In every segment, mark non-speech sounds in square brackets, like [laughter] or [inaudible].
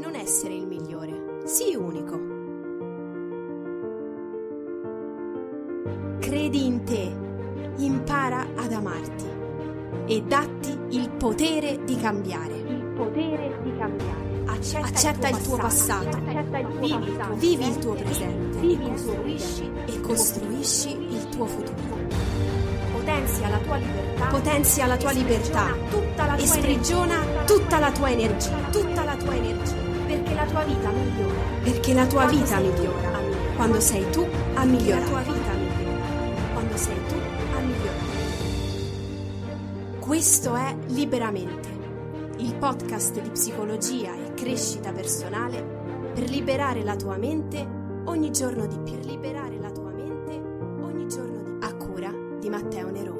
non essere il migliore, sii unico. Credi in te, impara ad amarti e datti il potere di cambiare. Il potere di cambiare. Accetta, accetta, il tuo passato, vivi, il tuo, presente, e costruisci il tuo futuro. Potenzia la tua libertà, potenzia la tua libertà e sprigiona tutta la tua energia, tutta la tua energia. Perché la tua vita migliora. Perché la tua Quando vita migliora. Tu Quando sei tu a migliorare. La tua vita migliora. Quando sei tu a migliorare. Questo è Liberamente, il podcast di psicologia e crescita personale per liberare la tua mente ogni giorno di più. liberare la tua mente ogni giorno di più. A cura di Matteo Nerone.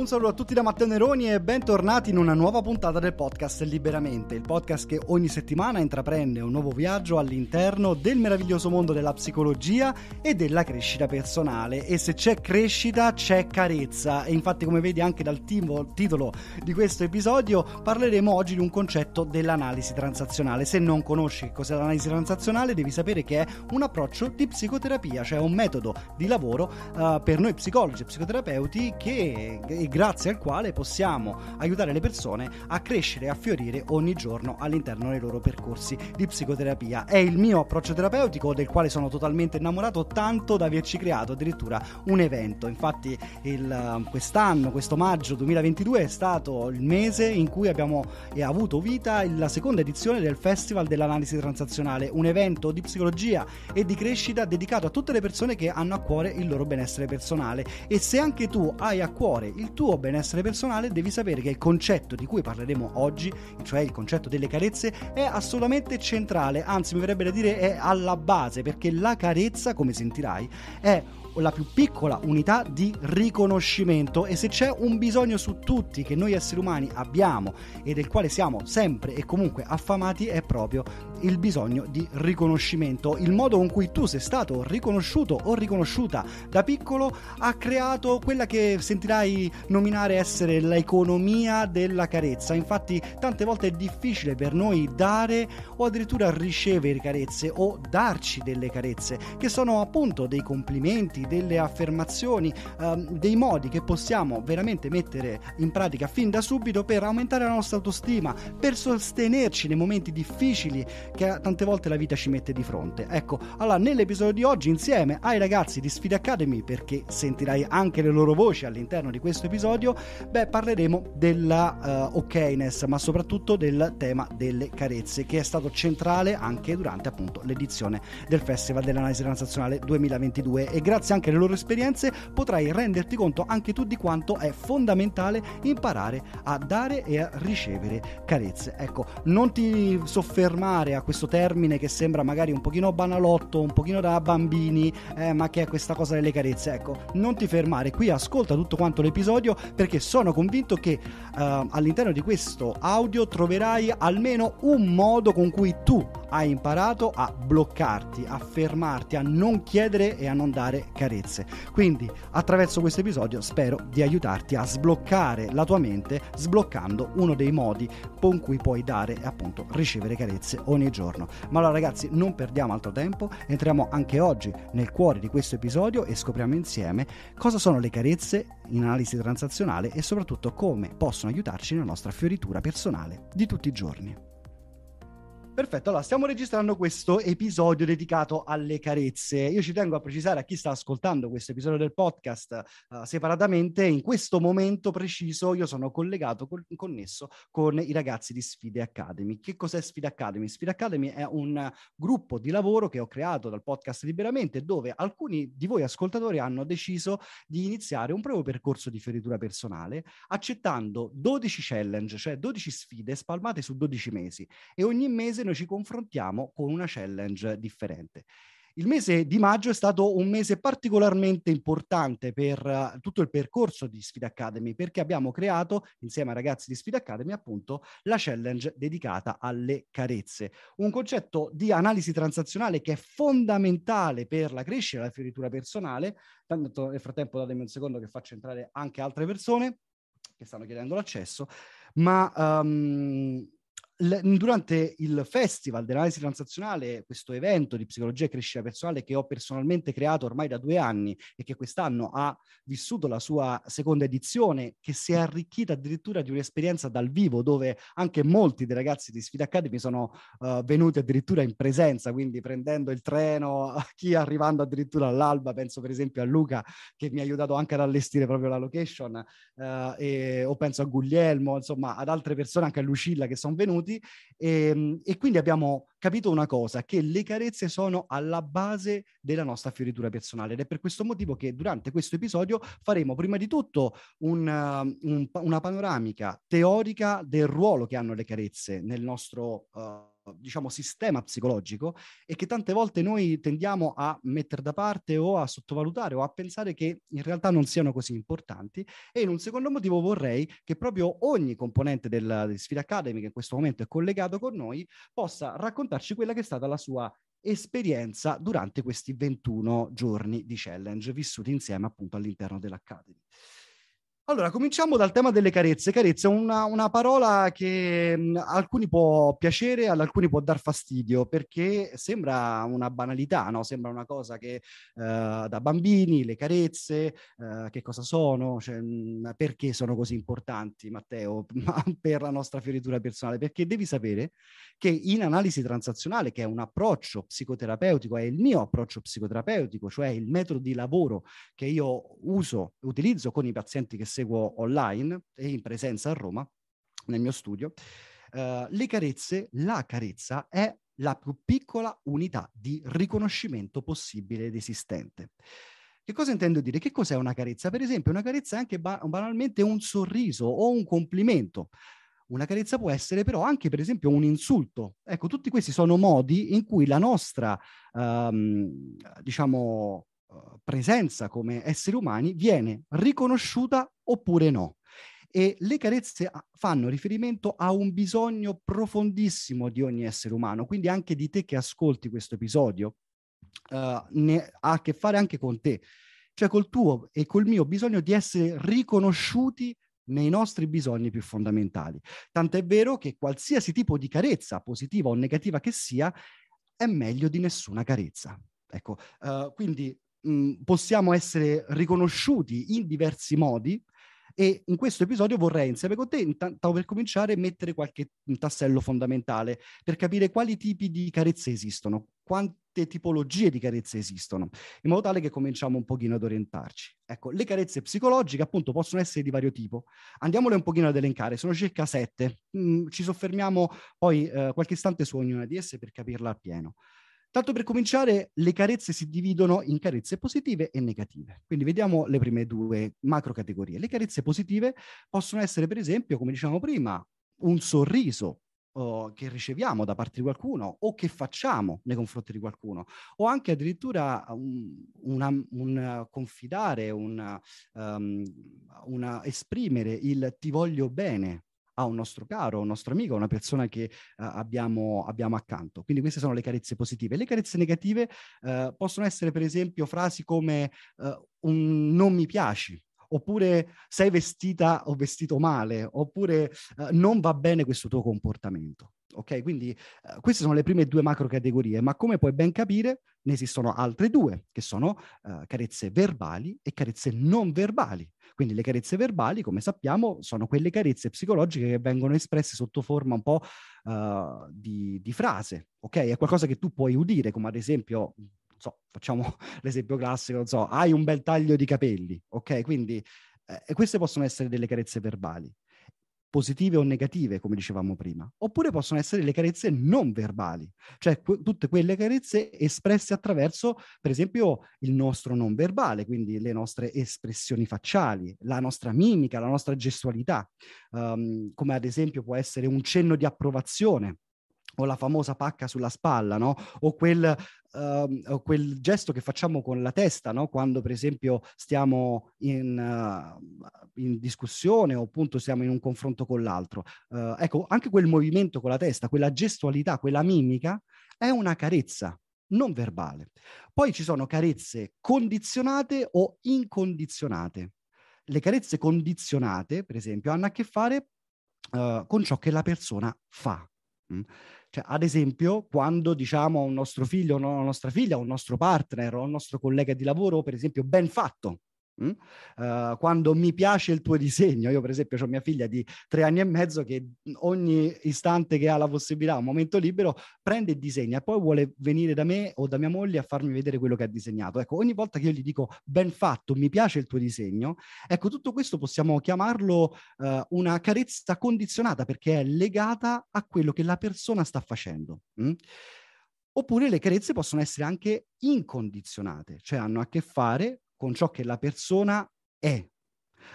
Un saluto a tutti da Matteo Neroni e bentornati in una nuova puntata del podcast Liberamente, il podcast che ogni settimana intraprende un nuovo viaggio all'interno del meraviglioso mondo della psicologia e della crescita personale. E se c'è crescita c'è carezza e infatti come vedi anche dal timo, titolo di questo episodio parleremo oggi di un concetto dell'analisi transazionale. Se non conosci cos'è l'analisi transazionale devi sapere che è un approccio di psicoterapia, cioè un metodo di lavoro uh, per noi psicologi e psicoterapeuti che grazie al quale possiamo aiutare le persone a crescere e a fiorire ogni giorno all'interno dei loro percorsi di psicoterapia. È il mio approccio terapeutico del quale sono totalmente innamorato, tanto da averci creato addirittura un evento. Infatti il, quest'anno, questo maggio 2022 è stato il mese in cui abbiamo eh, avuto vita la seconda edizione del Festival dell'Analisi Transazionale, un evento di psicologia e di crescita dedicato a tutte le persone che hanno a cuore il loro benessere personale. E se anche tu hai a cuore il tuo tuo benessere personale devi sapere che il concetto di cui parleremo oggi, cioè il concetto delle carezze, è assolutamente centrale, anzi mi verrebbe da dire è alla base, perché la carezza, come sentirai, è la più piccola unità di riconoscimento e se c'è un bisogno su tutti che noi esseri umani abbiamo e del quale siamo sempre e comunque affamati è proprio il bisogno di riconoscimento. Il modo con cui tu sei stato riconosciuto o riconosciuta da piccolo ha creato quella che sentirai nominare essere l'economia della carezza. Infatti tante volte è difficile per noi dare o addirittura ricevere carezze o darci delle carezze, che sono appunto dei complimenti, delle affermazioni, ehm, dei modi che possiamo veramente mettere in pratica fin da subito per aumentare la nostra autostima, per sostenerci nei momenti difficili che tante volte la vita ci mette di fronte. Ecco, allora nell'episodio di oggi insieme ai ragazzi di Sfida Academy, perché sentirai anche le loro voci all'interno di questo episodio, beh, parleremo della uh, eh, okness, ma soprattutto del tema delle carezze, che è stato centrale anche durante appunto l'edizione del Festival dell'Analisi Transazionale 2022 e grazie anche alle loro esperienze potrai renderti conto anche tu di quanto è fondamentale imparare a dare e a ricevere carezze. Ecco, non ti soffermare a a questo termine che sembra magari un pochino banalotto, un pochino da bambini, eh, ma che è questa cosa delle carezze. Ecco, non ti fermare qui, ascolta tutto quanto l'episodio perché sono convinto che eh, all'interno di questo audio troverai almeno un modo con cui tu hai imparato a bloccarti, a fermarti, a non chiedere e a non dare carezze. Quindi attraverso questo episodio spero di aiutarti a sbloccare la tua mente sbloccando uno dei modi con cui puoi dare e appunto ricevere carezze ogni ogni giorno. Ma allora ragazzi non perdiamo altro tempo, entriamo anche oggi nel cuore di questo episodio e scopriamo insieme cosa sono le carezze in analisi transazionale e soprattutto come possono aiutarci nella nostra fioritura personale di tutti i giorni. Perfetto, allora stiamo registrando questo episodio dedicato alle carezze. Io ci tengo a precisare a chi sta ascoltando questo episodio del podcast uh, separatamente, in questo momento preciso io sono collegato, con, connesso con i ragazzi di Sfide Academy. Che cos'è Sfide Academy? Sfide Academy è un gruppo di lavoro che ho creato dal podcast Liberamente dove alcuni di voi ascoltatori hanno deciso di iniziare un proprio percorso di fioritura personale accettando 12 challenge, cioè 12 sfide spalmate su 12 mesi e ogni mese noi noi ci confrontiamo con una challenge differente. Il mese di maggio è stato un mese particolarmente importante per eh, tutto il percorso di Sfida Academy perché abbiamo creato insieme ai ragazzi di Sfida Academy appunto la challenge dedicata alle carezze, un concetto di analisi transazionale che è fondamentale per la crescita e la fioritura personale. Tanto nel frattempo datemi un secondo che faccio entrare anche altre persone che stanno chiedendo l'accesso, ma um, l- durante il festival dell'analisi transazionale, questo evento di psicologia e crescita personale che ho personalmente creato ormai da due anni e che quest'anno ha vissuto la sua seconda edizione, che si è arricchita addirittura di un'esperienza dal vivo, dove anche molti dei ragazzi di Sfida Academy sono uh, venuti addirittura in presenza, quindi prendendo il treno, [laughs] chi arrivando addirittura all'alba, penso per esempio a Luca che mi ha aiutato anche ad allestire proprio la location, uh, e, o penso a Guglielmo, insomma ad altre persone, anche a Lucilla che sono venuti minuti e, ehm, e quindi abbiamo capito una cosa, che le carezze sono alla base della nostra fioritura personale ed è per questo motivo che durante questo episodio faremo prima di tutto una, un, um, una panoramica teorica del ruolo che hanno le carezze nel nostro... Uh, diciamo, sistema psicologico e che tante volte noi tendiamo a mettere da parte o a sottovalutare o a pensare che in realtà non siano così importanti. E in un secondo motivo vorrei che proprio ogni componente del, del Sfida Academy, che in questo momento è collegato con noi, possa raccontarci quella che è stata la sua esperienza durante questi 21 giorni di challenge vissuti insieme appunto all'interno dell'Academy. Allora, cominciamo dal tema delle carezze. Carezze è una, una, parola che mh, mm, alcuni può piacere, ad alcuni può dar fastidio, perché sembra una banalità, no? Sembra una cosa che uh, da bambini, le carezze, uh, che cosa sono, cioè, mh, mm, perché sono così importanti, Matteo, [laughs] ma per la nostra fioritura personale? Perché devi sapere che in analisi transazionale, che è un approccio psicoterapeutico, è il mio approccio psicoterapeutico, cioè il metodo di lavoro che io uso, utilizzo con i pazienti che seguono seguo online e in presenza a Roma, nel mio studio, eh, le carezze, la carezza è la più piccola unità di riconoscimento possibile ed esistente. Che cosa intendo dire? Che cos'è una carezza? Per esempio, una carezza è anche ba- banalmente un sorriso o un complimento. Una carezza può essere però anche, per esempio, un insulto. Ecco, tutti questi sono modi in cui la nostra, ehm, diciamo, eh, presenza come esseri umani viene riconosciuta oppure no. E le carezze ah, fanno riferimento a un bisogno profondissimo di ogni essere umano, quindi anche di te che ascolti questo episodio, uh, ha a che fare anche con te, cioè col tuo e col mio bisogno di essere riconosciuti nei nostri bisogni più fondamentali. Tant'è vero che qualsiasi tipo di carezza, positiva o negativa che sia, è meglio di nessuna carezza. Ecco, uh, quindi mh, mm, possiamo essere riconosciuti in diversi modi e in questo episodio vorrei, insieme con te, intanto per cominciare, mettere qualche tassello fondamentale per capire quali tipi di carezze esistono, quante tipologie di carezze esistono, in modo tale che cominciamo un pochino ad orientarci. Ecco, le carezze psicologiche appunto possono essere di vario tipo. Andiamole un pochino ad elencare, sono circa sette. Mm, ci soffermiamo poi eh, qualche istante su ognuna di esse per capirla appieno. pieno. Tanto per cominciare, le carezze si dividono in carezze positive e negative. Quindi vediamo le prime due macro categorie. Le carezze positive possono essere, per esempio, come dicevamo prima, un sorriso oh, che riceviamo da parte di qualcuno o che facciamo nei confronti di qualcuno, o anche addirittura un, una, un confidare, una, um, ehm, una esprimere il ti voglio bene a un nostro caro, a un nostro amico, a una persona che eh, abbiamo, abbiamo, accanto. Quindi queste sono le carezze positive. Le carezze negative eh, possono essere per esempio frasi come eh, un non mi piaci, oppure sei vestita o vestito male, oppure eh, non va bene questo tuo comportamento. Ok, quindi eh, queste sono le prime due macro categorie, ma come puoi ben capire ne esistono altre due, che sono eh, carezze verbali e carezze non verbali. Quindi le carezze verbali, come sappiamo, sono quelle carezze psicologiche che vengono espresse sotto forma un po' eh, di, di frase, ok? È qualcosa che tu puoi udire, come ad esempio non So, facciamo [laughs] l'esempio classico, non so, hai un bel taglio di capelli, ok? Quindi eh, queste possono essere delle carezze verbali positive o negative, come dicevamo prima, oppure possono essere le carezze non verbali, cioè que- tutte quelle carezze espresse attraverso, per esempio, il nostro non verbale, quindi le nostre espressioni facciali, la nostra mimica, la nostra gestualità, um, come ad esempio può essere un cenno di approvazione o la famosa pacca sulla spalla, no? o quel uh, quel gesto che facciamo con la testa, no? quando per esempio stiamo in, uh, in, discussione o appunto siamo in un confronto con l'altro. Uh, ecco, anche quel movimento con la testa, quella gestualità, quella mimica è una carezza non verbale. Poi ci sono carezze condizionate o incondizionate. Le carezze condizionate, per esempio, hanno a che fare eh, con ciò che la persona fa. Mm. Cioè, ad esempio, quando diciamo a un nostro figlio, a una nostra figlia, a un nostro partner o a un nostro collega di lavoro, per esempio, ben fatto, Uh, quando mi piace il tuo disegno, io per esempio ho mia figlia di tre anni e mezzo che ogni istante che ha la possibilità, un momento libero, prende e disegna e poi vuole venire da me o da mia moglie a farmi vedere quello che ha disegnato. Ecco, ogni volta che io gli dico ben fatto, mi piace il tuo disegno, ecco, tutto questo possiamo chiamarlo uh, una carezza condizionata perché è legata a quello che la persona sta facendo. Mm? Oppure le carezze possono essere anche incondizionate, cioè hanno a che fare con ciò che la persona è.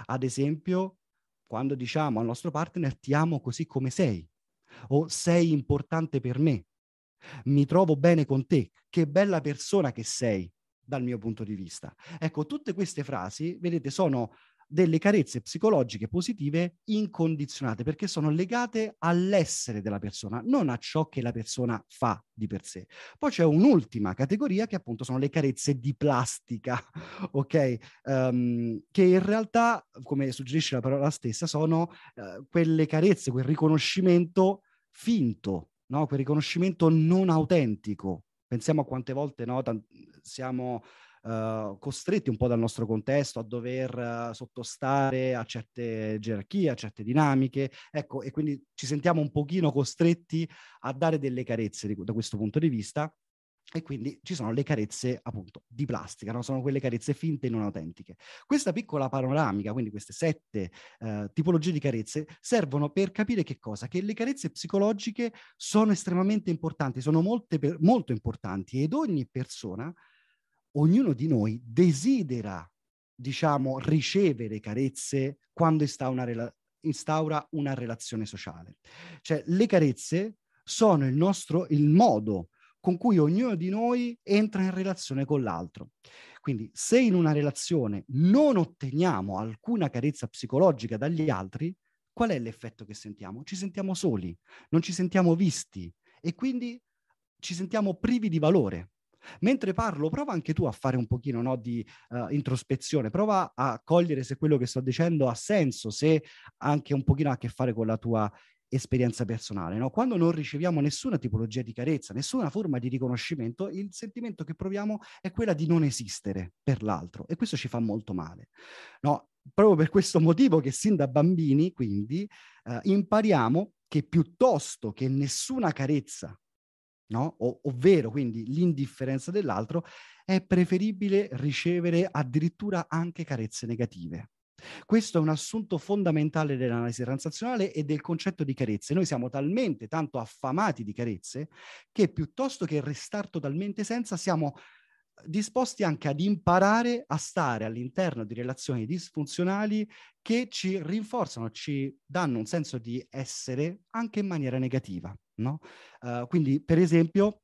Ad esempio, quando diciamo al nostro partner ti amo così come sei o sei importante per me, mi trovo bene con te, che bella persona che sei dal mio punto di vista. Ecco, tutte queste frasi, vedete, sono delle carezze psicologiche positive incondizionate, perché sono legate all'essere della persona, non a ciò che la persona fa di per sé. Poi c'è un'ultima categoria che appunto sono le carezze di plastica, [laughs] ok? Um, che in realtà, come suggerisce la parola stessa, sono uh, quelle carezze, quel riconoscimento finto, no? quel riconoscimento non autentico. Pensiamo a quante volte no, t- siamo Uhm, costretti un po' dal nostro contesto a dover uh, sottostare a certe gerarchie, a certe dinamiche, ecco, e quindi ci sentiamo un pochino costretti a dare delle carezze di, da questo punto di vista e quindi ci sono le carezze appunto di plastica, no? sono quelle carezze finte e non autentiche. Questa piccola panoramica, quindi queste sette eh, tipologie di carezze, servono per capire che cosa? Che le carezze psicologiche sono estremamente importanti, sono molte, molto importanti ed ogni persona ognuno di noi desidera, diciamo, ricevere carezze quando una rela- instaura una relazione sociale. Cioè le carezze sono il nostro, il modo con cui ognuno di noi entra in relazione con l'altro. Quindi se in una relazione non otteniamo alcuna carezza psicologica dagli altri, qual è l'effetto che sentiamo? Ci sentiamo soli, non ci sentiamo visti e quindi ci sentiamo privi di valore. Mentre parlo, prova anche tu a fare un pochino no, di uh, introspezione, prova a cogliere se quello che sto dicendo ha senso, se anche un pochino ha a che fare con la tua esperienza personale. No? Quando non riceviamo nessuna tipologia di carezza, nessuna forma di riconoscimento, il sentimento che proviamo è quella di non esistere per l'altro e questo ci fa molto male. No? Proprio per questo motivo che sin da bambini, quindi, eh, impariamo che piuttosto che nessuna carezza no? O, ovvero quindi l'indifferenza dell'altro, è preferibile ricevere addirittura anche carezze negative. Questo è un assunto fondamentale dell'analisi transazionale e del concetto di carezze. Noi siamo talmente tanto affamati di carezze che piuttosto che restare totalmente senza siamo disposti anche ad imparare a stare all'interno di relazioni disfunzionali che ci rinforzano, ci danno un senso di essere anche in maniera negativa. No? Uh, quindi, per esempio,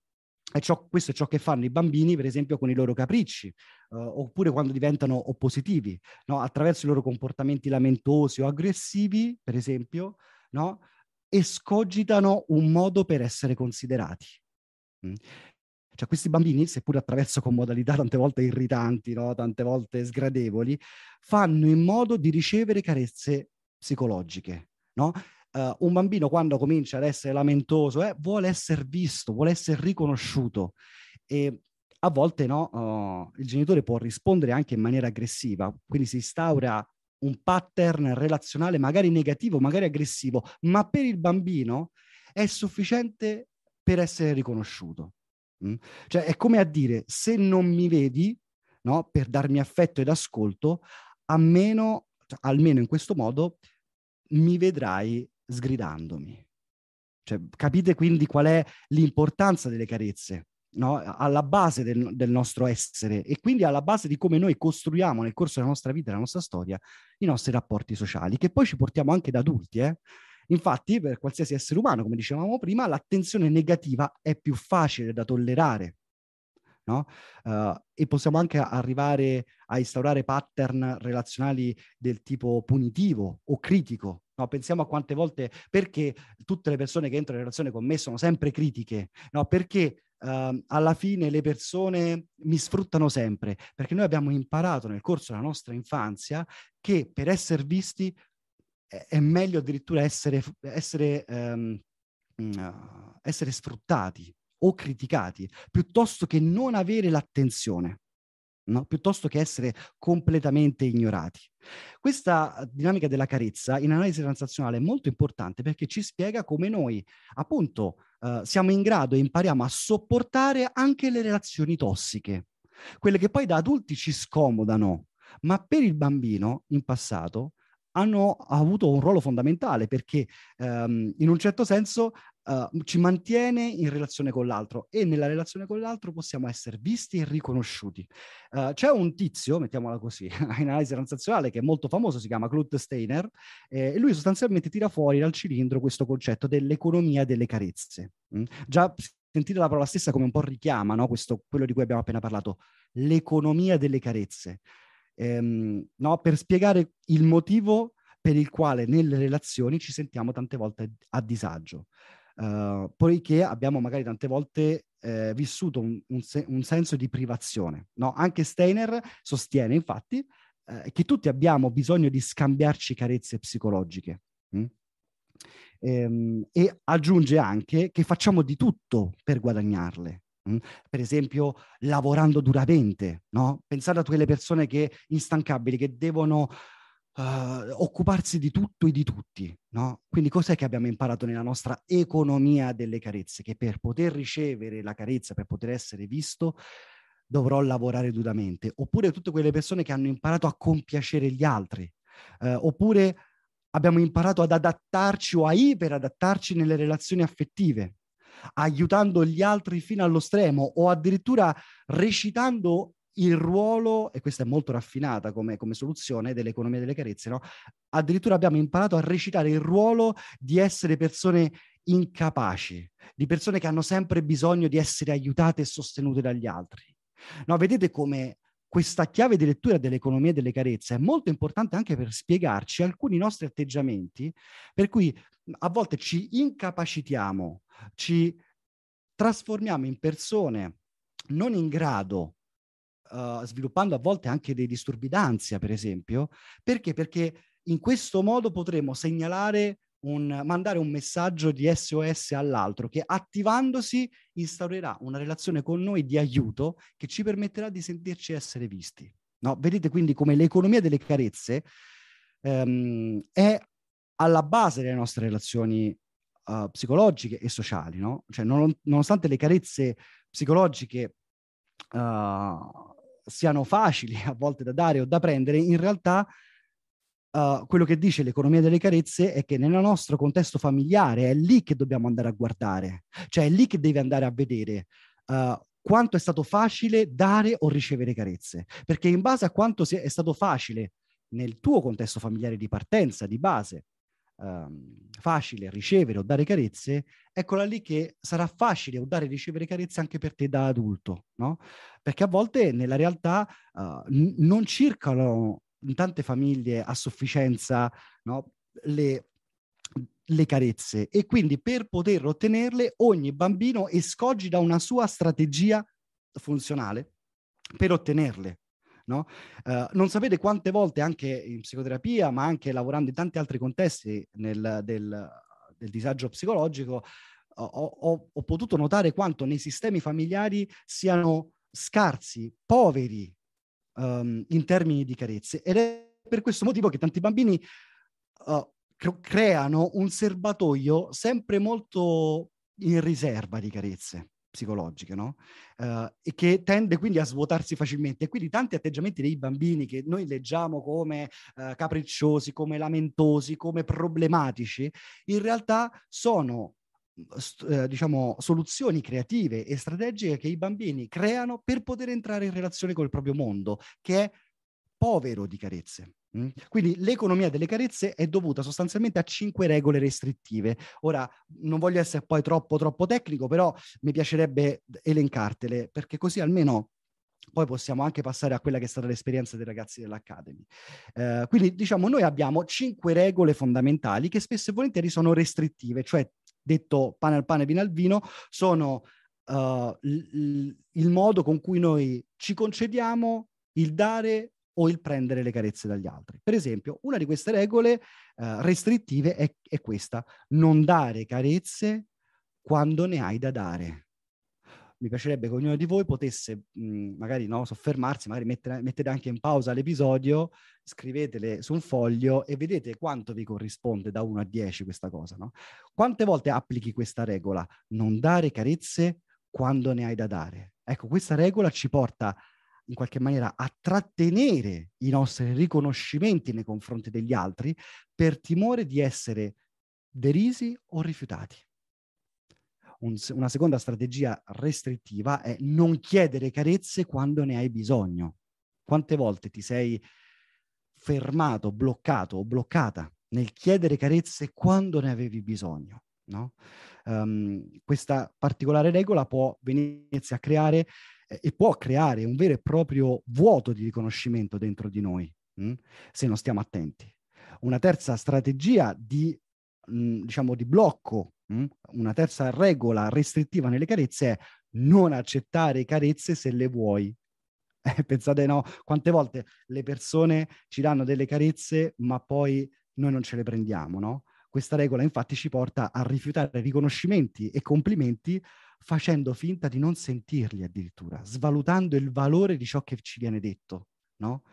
è ciò, questo è ciò che fanno i bambini, per esempio, con i loro capricci, uh, oppure quando diventano oppositivi, no? attraverso i loro comportamenti lamentosi o aggressivi, per esempio, no? escogitano un modo per essere considerati. Mm. Cioè questi bambini, seppur attraverso con modalità tante volte irritanti, no? tante volte sgradevoli, fanno in modo di ricevere carezze psicologiche, no? Uh, un bambino quando comincia ad essere lamentoso eh, vuole essere visto, vuole essere riconosciuto e a volte no, uh, il genitore può rispondere anche in maniera aggressiva, quindi si instaura un pattern relazionale magari negativo, magari aggressivo, ma per il bambino è sufficiente per essere riconosciuto. Mm? Cioè è come a dire, se non mi vedi, no, per darmi affetto ed ascolto, almeno, cioè, almeno in questo modo mi vedrai sgridandomi. Cioè, capite quindi qual è l'importanza delle carezze, no? alla base del, del, nostro essere e quindi alla base di come noi costruiamo nel corso della nostra vita, della nostra storia, i nostri rapporti sociali, che poi ci portiamo anche da adulti. Eh? Infatti, per qualsiasi essere umano, come dicevamo prima, l'attenzione negativa è più facile da tollerare. No? Uh, e possiamo anche arrivare a instaurare pattern relazionali del tipo punitivo o critico. No? Pensiamo a quante volte perché tutte le persone che entrano in relazione con me sono sempre critiche, no? perché Uh, alla fine le persone mi sfruttano sempre, perché noi abbiamo imparato nel corso della nostra infanzia che per essere visti è meglio addirittura essere, essere, um, essere sfruttati o criticati piuttosto che non avere l'attenzione. No? piuttosto che essere completamente ignorati. Questa dinamica della carezza in analisi transazionale è molto importante perché ci spiega come noi, appunto, eh, siamo in grado e impariamo a sopportare anche le relazioni tossiche, quelle che poi da adulti ci scomodano, ma per il bambino in passato hanno avuto un ruolo fondamentale perché ehm, in un certo senso eh, ci mantiene in relazione con l'altro e nella relazione con l'altro possiamo essere visti e riconosciuti. Eh, c'è un tizio, mettiamola così, [laughs] in analisi transazionale che è molto famoso, si chiama Claude Steiner eh, e lui sostanzialmente tira fuori dal cilindro questo concetto dell'economia delle carezze. Mm? Già sentite la parola stessa come un po' richiama no? questo, quello di cui abbiamo appena parlato, l'economia delle carezze ehm, no? per spiegare il motivo per il quale nelle relazioni ci sentiamo tante volte a disagio. Uh, poiché abbiamo magari tante volte eh, vissuto un, un, se- un, senso di privazione. No? Anche Steiner sostiene infatti eh, che tutti abbiamo bisogno di scambiarci carezze psicologiche. Mm? E, ehm, e aggiunge anche che facciamo di tutto per guadagnarle per esempio lavorando duramente, no? Pensate a quelle persone che, instancabili che devono uh, occuparsi di tutto e di tutti, no? Quindi cos'è che abbiamo imparato nella nostra economia delle carezze? Che per poter ricevere la carezza, per poter essere visto, dovrò lavorare duramente. Oppure tutte quelle persone che hanno imparato a compiacere gli altri, uh, oppure abbiamo imparato ad adattarci o a iperadattarci nelle relazioni affettive, aiutando gli altri fino allo stremo o addirittura recitando il ruolo, e questa è molto raffinata come, come soluzione dell'economia delle carezze, no? addirittura abbiamo imparato a recitare il ruolo di essere persone incapaci, di persone che hanno sempre bisogno di essere aiutate e sostenute dagli altri. No, vedete come questa chiave di lettura dell'economia delle carezze è molto importante anche per spiegarci alcuni nostri atteggiamenti, per cui mhmm, a volte ci incapacitiamo, ci trasformiamo in persone non in grado, uh, sviluppando a volte anche dei disturbi d'ansia, per esempio, perché? Perché in questo modo potremo segnalare un, mandare un messaggio di SOS all'altro che attivandosi instaurerà una relazione con noi di aiuto che ci permetterà di sentirci essere visti. No? Vedete quindi come l'economia delle carezze ehm, è alla base delle nostre relazioni uh, psicologiche e sociali, no? cioè, non, nonostante le carezze psicologiche uh, siano facili [laughs] a volte da dare o da prendere, in realtà Uh, quello che dice l'economia delle carezze è che nel nostro contesto familiare è lì che dobbiamo andare a guardare, cioè è lì che devi andare a vedere uh, quanto è stato facile dare o ricevere carezze, perché in base a quanto è stato facile nel tuo contesto familiare di partenza, di base, um, facile ricevere o dare carezze, eccola lì che sarà facile o dare e ricevere carezze anche per te da adulto, no? Perché a volte nella realtà uh, n- non circolano in tante famiglie a sufficienza no, le, le carezze e quindi per poter ottenerle ogni bambino escogita una sua strategia funzionale per ottenerle. No? Uh, non sapete quante volte anche in psicoterapia, ma anche lavorando in tanti altri contesti nel, del, del, disagio psicologico, ho, ho, ho potuto notare quanto nei sistemi familiari siano scarsi, poveri um, in termini di carezze ed è per questo motivo che tanti bambini uh, creano un serbatoio sempre molto in riserva di carezze psicologiche, no? Uh, e che tende quindi a svuotarsi facilmente. E quindi tanti atteggiamenti dei bambini che noi leggiamo come uh, capricciosi, come lamentosi, come problematici, in realtà sono Mhmm, eh, diciamo, soluzioni creative e strategiche che i bambini creano per poter entrare in relazione col proprio mondo, che è povero di carezze. Quindi l'economia delle carezze è dovuta sostanzialmente a cinque regole restrittive. Ora non voglio essere poi troppo troppo tecnico, però mi piacerebbe elencartele perché così almeno poi possiamo anche passare a quella che è stata l'esperienza dei ragazzi dell'Academy. Eh, quindi diciamo noi abbiamo cinque regole fondamentali che spesso e volentieri sono restrittive, cioè detto pane al pane, vino al vino, sono uh, eh, il, il modo con cui noi ci concediamo il dare o il prendere le carezze dagli altri. Per esempio, una di queste regole uh, restrittive è, è questa, non dare carezze quando ne hai da dare mi piacerebbe che ognuno di voi potesse mh, magari no, soffermarsi, magari mettere, mettete anche in pausa l'episodio, scrivetele su un foglio e vedete quanto vi corrisponde da 1 a 10 questa cosa. No? Quante volte applichi questa regola? Non dare carezze quando ne hai da dare. Ecco, questa regola ci porta in qualche maniera a trattenere i nostri riconoscimenti nei confronti degli altri per timore di essere derisi o rifiutati un, una seconda strategia restrittiva è non chiedere carezze quando ne hai bisogno. Quante volte ti sei fermato, bloccato o bloccata nel chiedere carezze quando ne avevi bisogno? No? Um, questa particolare regola può venirsi a creare eh, e può creare un vero e proprio vuoto di riconoscimento dentro di noi, mh? Mm? se non stiamo attenti. Una terza strategia di diciamo di blocco, una terza regola restrittiva nelle carezze è non accettare carezze se le vuoi. [laughs] Eh, pensate no, quante volte le persone ci danno delle carezze ma poi noi non ce le prendiamo, no? Questa regola infatti ci porta a rifiutare riconoscimenti e complimenti facendo finta di non sentirli addirittura, svalutando il valore di ciò che ci viene detto no?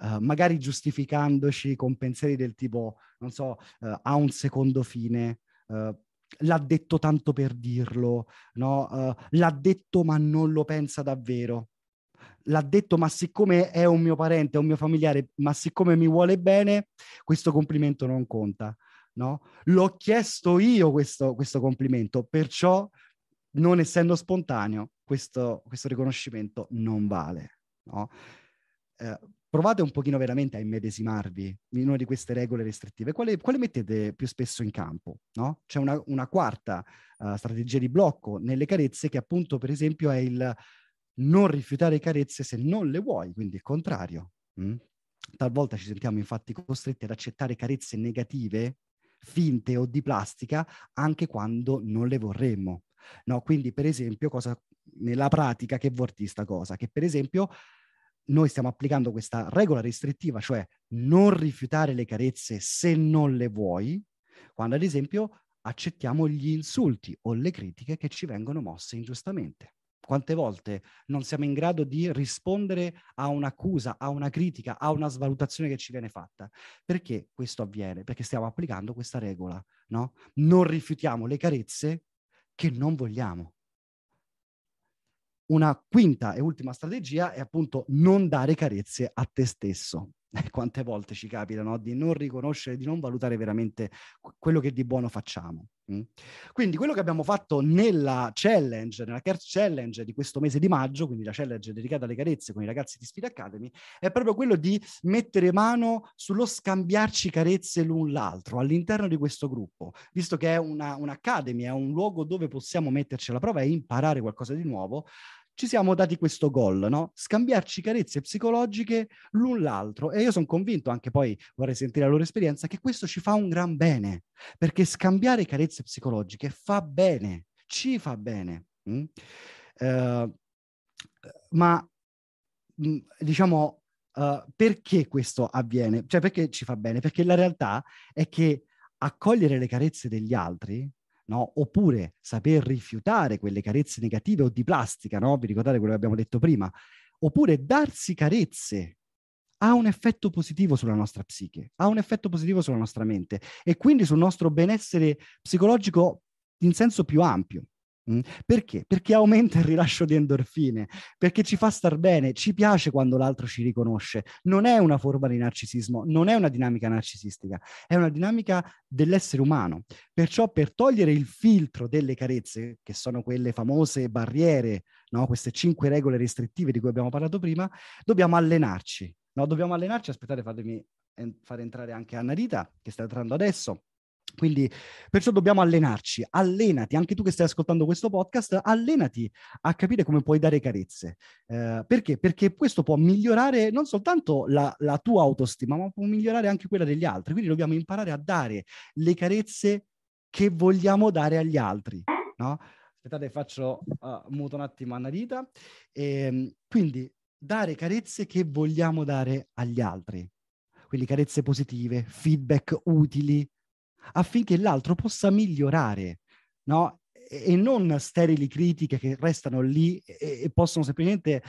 Uh, magari giustificandoci con pensieri del tipo, non so, uh, ha un secondo fine, uh, l'ha detto tanto per dirlo, no? l'ha detto ma non lo pensa davvero. L'ha detto, ma siccome è un mio parente, è un mio familiare, ma siccome mi vuole bene, questo complimento non conta. No? L'ho chiesto io questo, questo complimento, perciò non essendo spontaneo, questo, questo riconoscimento non vale. No? Eh, provate un pochino veramente a immedesimarvi in una di queste regole restrittive. Quale, quale mettete più spesso in campo? No? C'è una, una quarta uh, strategia di blocco nelle carezze che appunto per esempio è il non rifiutare carezze se non le vuoi, quindi il contrario. Mm? Talvolta ci sentiamo infatti costretti ad accettare carezze negative, finte o di plastica, anche quando non le vorremmo. No? Quindi per esempio cosa, nella pratica che vorti sta cosa? Che per esempio noi stiamo applicando questa regola restrittiva, cioè non rifiutare le carezze se non le vuoi, quando ad esempio accettiamo gli insulti o le critiche che ci vengono mosse ingiustamente. Quante volte non siamo in grado di rispondere a un'accusa, a una critica, a una svalutazione che ci viene fatta? Perché questo avviene? Perché stiamo applicando questa regola, no? Non rifiutiamo le carezze che non vogliamo. Una quinta e ultima strategia è appunto non dare carezze a te stesso. [laughs] Quante volte ci capita no? di non riconoscere, di non valutare veramente quello che di buono facciamo. Mm? Quindi quello che abbiamo fatto nella challenge, nella care challenge di questo mese di maggio, quindi la challenge dedicata alle carezze con i ragazzi di Sfida Academy, è proprio quello di mettere mano sullo scambiarci carezze l'un l'altro all'interno di questo gruppo, visto che è una, è un luogo dove possiamo metterci alla prova e imparare qualcosa di nuovo, ci siamo dati questo gol, no? Scambiarci carezze psicologiche l'un l'altro. E io sono convinto, anche poi vorrei sentire la loro esperienza, che questo ci fa un gran bene, perché scambiare carezze psicologiche fa bene, ci fa bene. Mm? Uh, ma mm, diciamo uh, perché questo avviene? Cioè perché ci fa bene? Perché la realtà è che accogliere le carezze degli altri no? oppure saper rifiutare quelle carezze negative o di plastica, no? vi ricordate quello che abbiamo detto prima, oppure darsi carezze ha un effetto positivo sulla nostra psiche, ha un effetto positivo sulla nostra mente e quindi sul nostro benessere psicologico in senso più ampio. Mm? Perché? Perché aumenta il rilascio di endorfine, perché ci fa star bene, ci piace quando l'altro ci riconosce. Non è una forma di narcisismo, non è una dinamica narcisistica, è una dinamica dell'essere umano. Perciò per togliere il filtro delle carezze, che sono quelle famose barriere, no? queste cinque regole restrittive di cui abbiamo parlato prima, dobbiamo allenarci. No? Dobbiamo allenarci, aspettate, fatemi far entrare anche Anna Rita, che sta entrando adesso quindi perciò dobbiamo allenarci, allenati, anche tu che stai ascoltando questo podcast, allenati a capire come puoi dare carezze. Eh, perché? Perché questo può migliorare non soltanto la, la tua autostima, ma può migliorare anche quella degli altri. Quindi dobbiamo imparare a dare le carezze che vogliamo dare agli altri, no? Aspettate, faccio uh, muto un attimo a Narita. Ehm, quindi dare carezze che vogliamo dare agli altri. Quindi carezze positive, feedback utili, affinché l'altro possa migliorare, no? E non sterili critiche che restano lì e, e possono semplicemente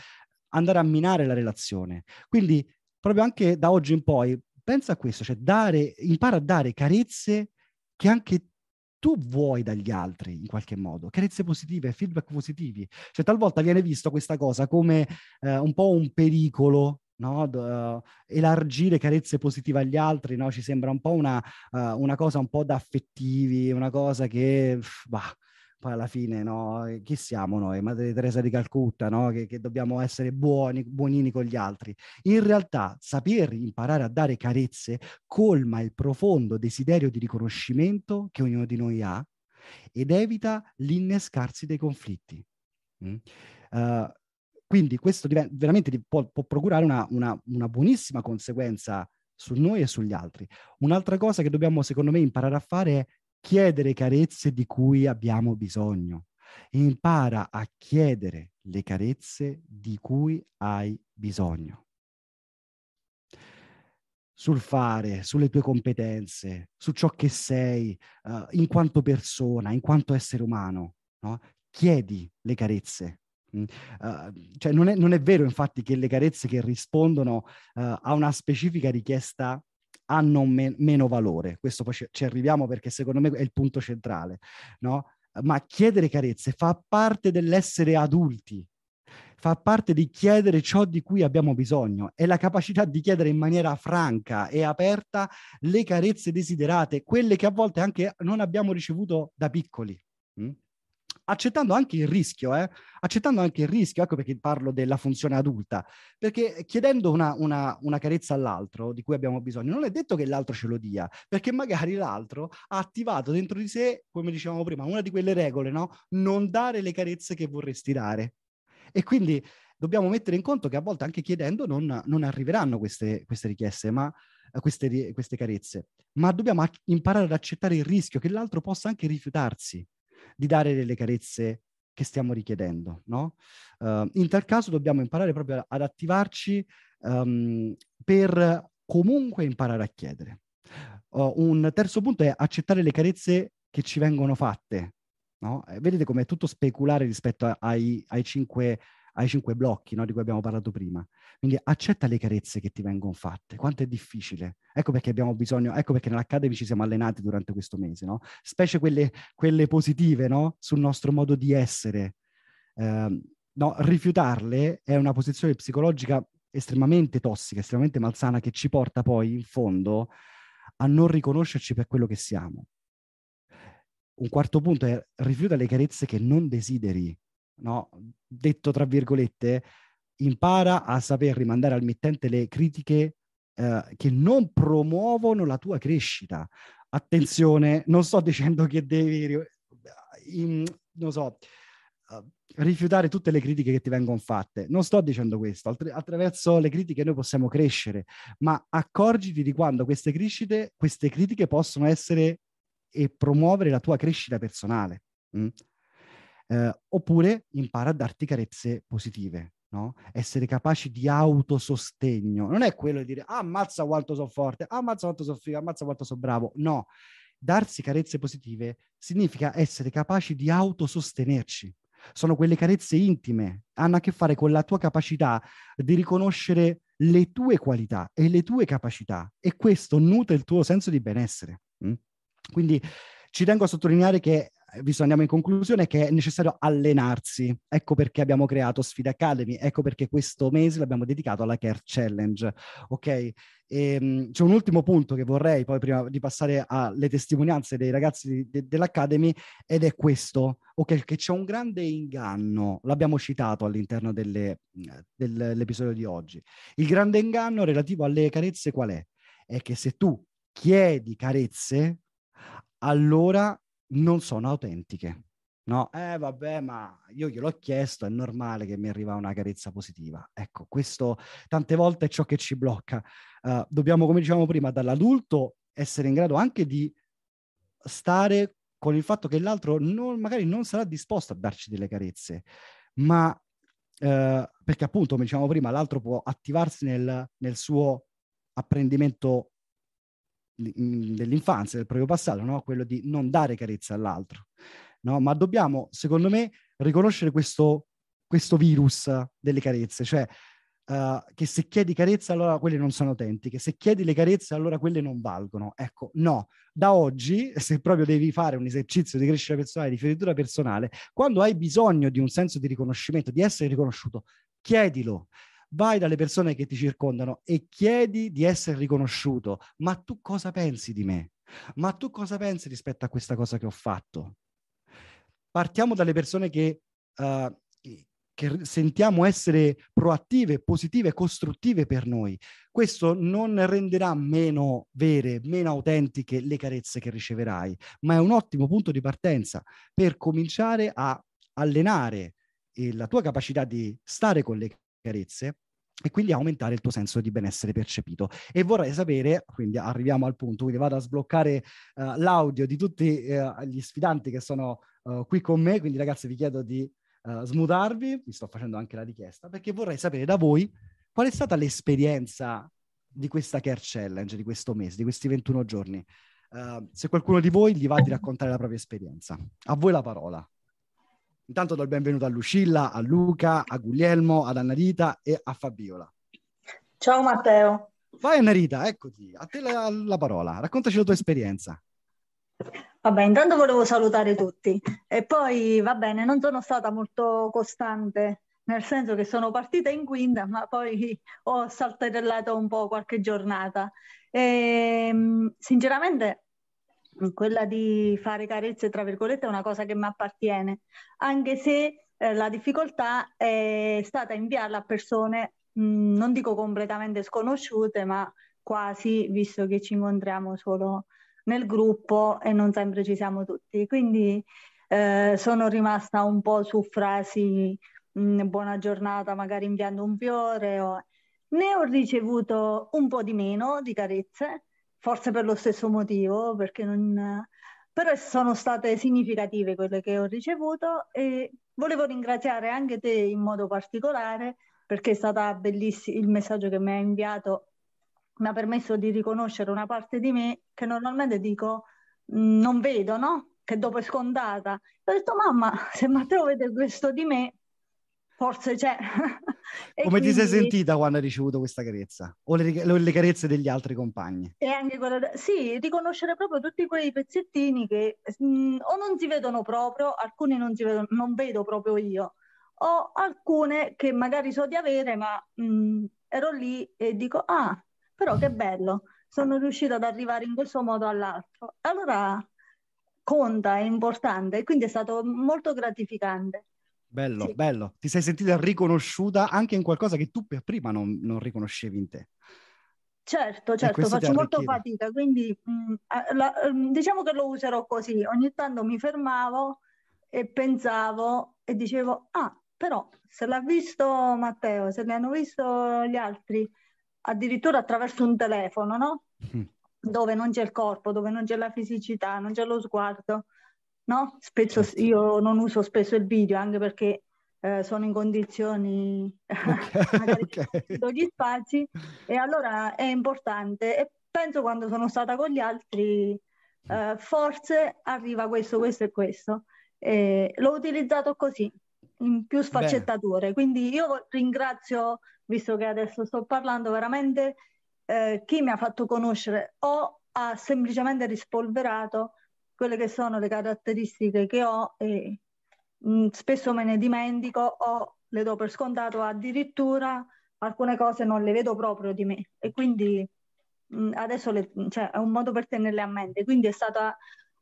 andare a minare la relazione. Quindi, proprio anche da oggi in poi, pensa a questo, cioè dare, impara a dare carezze che anche tu vuoi dagli altri in qualche modo, carezze positive, feedback positivi. Cioè talvolta viene visto questa cosa come eh, un po' un pericolo no? D- eh, elargire carezze positive agli altri, no? ci sembra un po' una, uh, una, cosa un po' da affettivi, una cosa che, pff, poi alla fine, no? Eh, chi siamo noi? Madre Teresa di Calcutta, no? che, che, dobbiamo essere buoni, buonini con gli altri. In realtà, saper imparare a dare carezze colma il profondo desiderio di riconoscimento che ognuno di noi ha ed evita l'innescarsi dei conflitti. Mm? Uh, quindi questo veramente può, può procurare una, una, una buonissima conseguenza su noi e sugli altri. Un'altra cosa che dobbiamo, secondo me, imparare a fare è chiedere carezze di cui abbiamo bisogno. Impara a chiedere le carezze di cui hai bisogno. Sul fare, sulle tue competenze, su ciò che sei, uh, in quanto persona, in quanto essere umano. No? Chiedi le carezze Uh, cioè non, è, non, è, vero infatti che le carezze che rispondono uh, a una specifica richiesta hanno me- meno valore, questo poi ci, ci, arriviamo perché secondo me è il punto centrale, no? ma chiedere carezze fa parte dell'essere adulti, fa parte di chiedere ciò di cui abbiamo bisogno, è la capacità di chiedere in maniera franca e aperta le carezze desiderate, quelle che a volte anche non abbiamo ricevuto da piccoli. Mm? accettando anche il rischio, eh? accettando anche il rischio, ecco perché parlo della funzione adulta, perché chiedendo una, una, una, carezza all'altro di cui abbiamo bisogno, non è detto che l'altro ce lo dia, perché magari l'altro ha attivato dentro di sé, come dicevamo prima, una di quelle regole, no? Non dare le carezze che vorresti dare. E quindi dobbiamo mettere in conto che a volte anche chiedendo non, non arriveranno queste, queste richieste, ma eh, queste, queste carezze, ma dobbiamo imparare ad accettare il rischio che l'altro possa anche rifiutarsi di dare delle carezze che stiamo richiedendo. No? Uh, in tal caso dobbiamo imparare proprio ad attivarci um, per comunque imparare a chiedere. Uh, un terzo punto è accettare le carezze che ci vengono fatte. No? Eh, vedete come è tutto speculare rispetto ai, ai cinque ai cinque blocchi no, di cui abbiamo parlato prima. Quindi accetta le carezze che ti vengono fatte, quanto è difficile. Ecco perché abbiamo bisogno, ecco perché nell'Academy ci siamo allenati durante questo mese, no? specie quelle, quelle positive no? sul nostro modo di essere. Eh, no, rifiutarle è una posizione psicologica estremamente tossica, estremamente malsana, che ci porta poi in fondo a non riconoscerci per quello che siamo. Un quarto punto è rifiuta le carezze che non desideri, no? detto tra virgolette, impara a saper rimandare al mittente le critiche eh, che non promuovono la tua crescita. Attenzione, non sto dicendo che devi, in, non so, eh, rifiutare tutte le critiche che ti vengono fatte. Non sto dicendo questo, Altra- attraverso le critiche noi possiamo crescere, ma accorgiti di quando queste, crescite, queste critiche possono essere e promuovere la tua crescita personale. Mm? Eh, oppure impara a darti carezze positive, no? Essere capaci di autosostegno. Non è quello di dire ah, ammazza quanto so forte, ammazza quanto so figo, ammazza quanto so bravo. No, darsi carezze positive significa essere capaci di autosostenerci. Sono quelle carezze intime, hanno a che fare con la tua capacità di riconoscere le tue qualità e le tue capacità e questo nutre il tuo senso di benessere. Mm? Quindi ci tengo a sottolineare che eh, visto andiamo in conclusione, che è necessario allenarsi. Ecco perché abbiamo creato Sfida Academy, ecco perché questo mese l'abbiamo dedicato alla Care Challenge. Ok? E, ehm, c'è un ultimo punto che vorrei poi prima di passare alle testimonianze dei ragazzi de- dell'Academy ed è questo, ok, che c'è un grande inganno, l'abbiamo citato all'interno delle, eh, dell'episodio di oggi. Il grande inganno relativo alle carezze qual è? È che se tu chiedi carezze, allora non sono autentiche. No, eh vabbè, ma io gliel'ho chiesto, è normale che mi arriva una carezza positiva. Ecco, questo tante volte è ciò che ci blocca. Uh, dobbiamo, come dicevamo prima, dall'adulto essere in grado anche di stare con il fatto che l'altro non, magari non sarà disposto a darci delle carezze, ma uh, perché appunto, come dicevamo prima, l'altro può attivarsi nel, nel suo apprendimento Mm, dell'infanzia, del proprio passato, no? quello di non dare carezza all'altro. No? Ma dobbiamo, secondo me, riconoscere questo, questo virus delle carezze, cioè uh, che se chiedi carezza allora quelle non sono autentiche, se chiedi le carezze allora quelle non valgono. Ecco, no, da oggi, se proprio devi fare un esercizio di crescita personale, di fioritura personale, quando hai bisogno di un senso di riconoscimento, di essere riconosciuto, chiedilo, vai dalle persone che ti circondano e chiedi di essere riconosciuto, ma tu cosa pensi di me? Ma tu cosa pensi rispetto a questa cosa che ho fatto? Partiamo dalle persone che, uh, che sentiamo essere proattive, positive, costruttive per noi. Questo non renderà meno vere, meno autentiche le carezze che riceverai, ma è un ottimo punto di partenza per cominciare a allenare eh, la tua capacità di stare con le carezze e quindi aumentare il tuo senso di benessere percepito. E vorrei sapere, quindi arriviamo al punto, quindi vado a sbloccare uh, l'audio di tutti uh, gli sfidanti che sono uh, qui con me, quindi ragazzi vi chiedo di smutarvi, vi sto facendo anche la richiesta, perché vorrei sapere da voi qual è stata l'esperienza di questa Care Challenge, di questo mese, di questi 21 giorni. se qualcuno di voi gli va di raccontare la propria esperienza, a voi la parola. Intanto do il benvenuto a Lucilla, a Luca, a Guglielmo, ad Annarita e a Fabiola. Ciao Matteo. Vai Annarita, eccoti, a te la, la parola, raccontaci la tua esperienza. Vabbè, intanto volevo salutare tutti e poi va bene, non sono stata molto costante, nel senso che sono partita in quinta, ma poi ho saltellato un po' qualche giornata. E, ehm, sinceramente quella di fare carezze, tra virgolette, è una cosa che mi appartiene, anche se eh, la difficoltà è stata inviarla a persone, mh, non dico completamente sconosciute, ma quasi, visto che ci incontriamo solo nel gruppo e non sempre ci siamo tutti. Quindi eh, sono rimasta un po' su frasi mh, buona giornata, magari inviando un fiore. O... Ne ho ricevuto un po' di meno di carezze, forse per lo stesso motivo, perché non... però sono state significative quelle che ho ricevuto e volevo ringraziare anche te in modo particolare perché è stato bellissimo il messaggio che mi hai inviato, mi ha permesso di riconoscere una parte di me che normalmente dico mm, non vedo, no? Che dopo è scontata. Ho detto mamma, se Matteo vede questo di me, forse c'è, [laughs] Come quindi... ti sei sentita quando hai ricevuto questa carezza? O le, le carezze degli altri compagni? E anche quella da... Sì, riconoscere proprio tutti quei pezzettini che mh, mm, o non si vedono proprio, alcuni non, si vedono, non vedo proprio io, o alcune che magari so di avere, ma mh, mm, ero lì e dico, ah, però che bello, sono riuscita ad arrivare in questo modo all'altro. Allora conta, è importante, quindi è stato molto gratificante. Bello, sì. bello. Ti sei sentita riconosciuta anche in qualcosa che tu per prima non, non riconoscevi in te. Certo, certo, faccio molto fatica, quindi mh, mm, la, mm, diciamo che lo userò così. Ogni tanto mi fermavo e pensavo e dicevo, ah, però se l'ha visto Matteo, se ne hanno visto gli altri, addirittura attraverso un telefono, no? Mm. [laughs] Dove non c'è il corpo, dove non c'è la fisicità, non c'è lo sguardo no? Spesso certo. io non uso spesso il video anche perché eh, sono in condizioni okay, [laughs] okay. gli spazi e allora è importante e penso quando sono stata con gli altri eh, forse arriva questo, questo e questo. E l'ho utilizzato così, in più sfaccettature. Beh. Quindi io ringrazio, visto che adesso sto parlando, veramente eh, chi mi ha fatto conoscere o ha semplicemente rispolverato quelle che sono le caratteristiche che ho e mh, mm, spesso me ne dimentico o le do per scontato, addirittura alcune cose non le vedo proprio di me e quindi mh, mm, adesso le, cioè, è un modo per tenerle a mente. Quindi è stata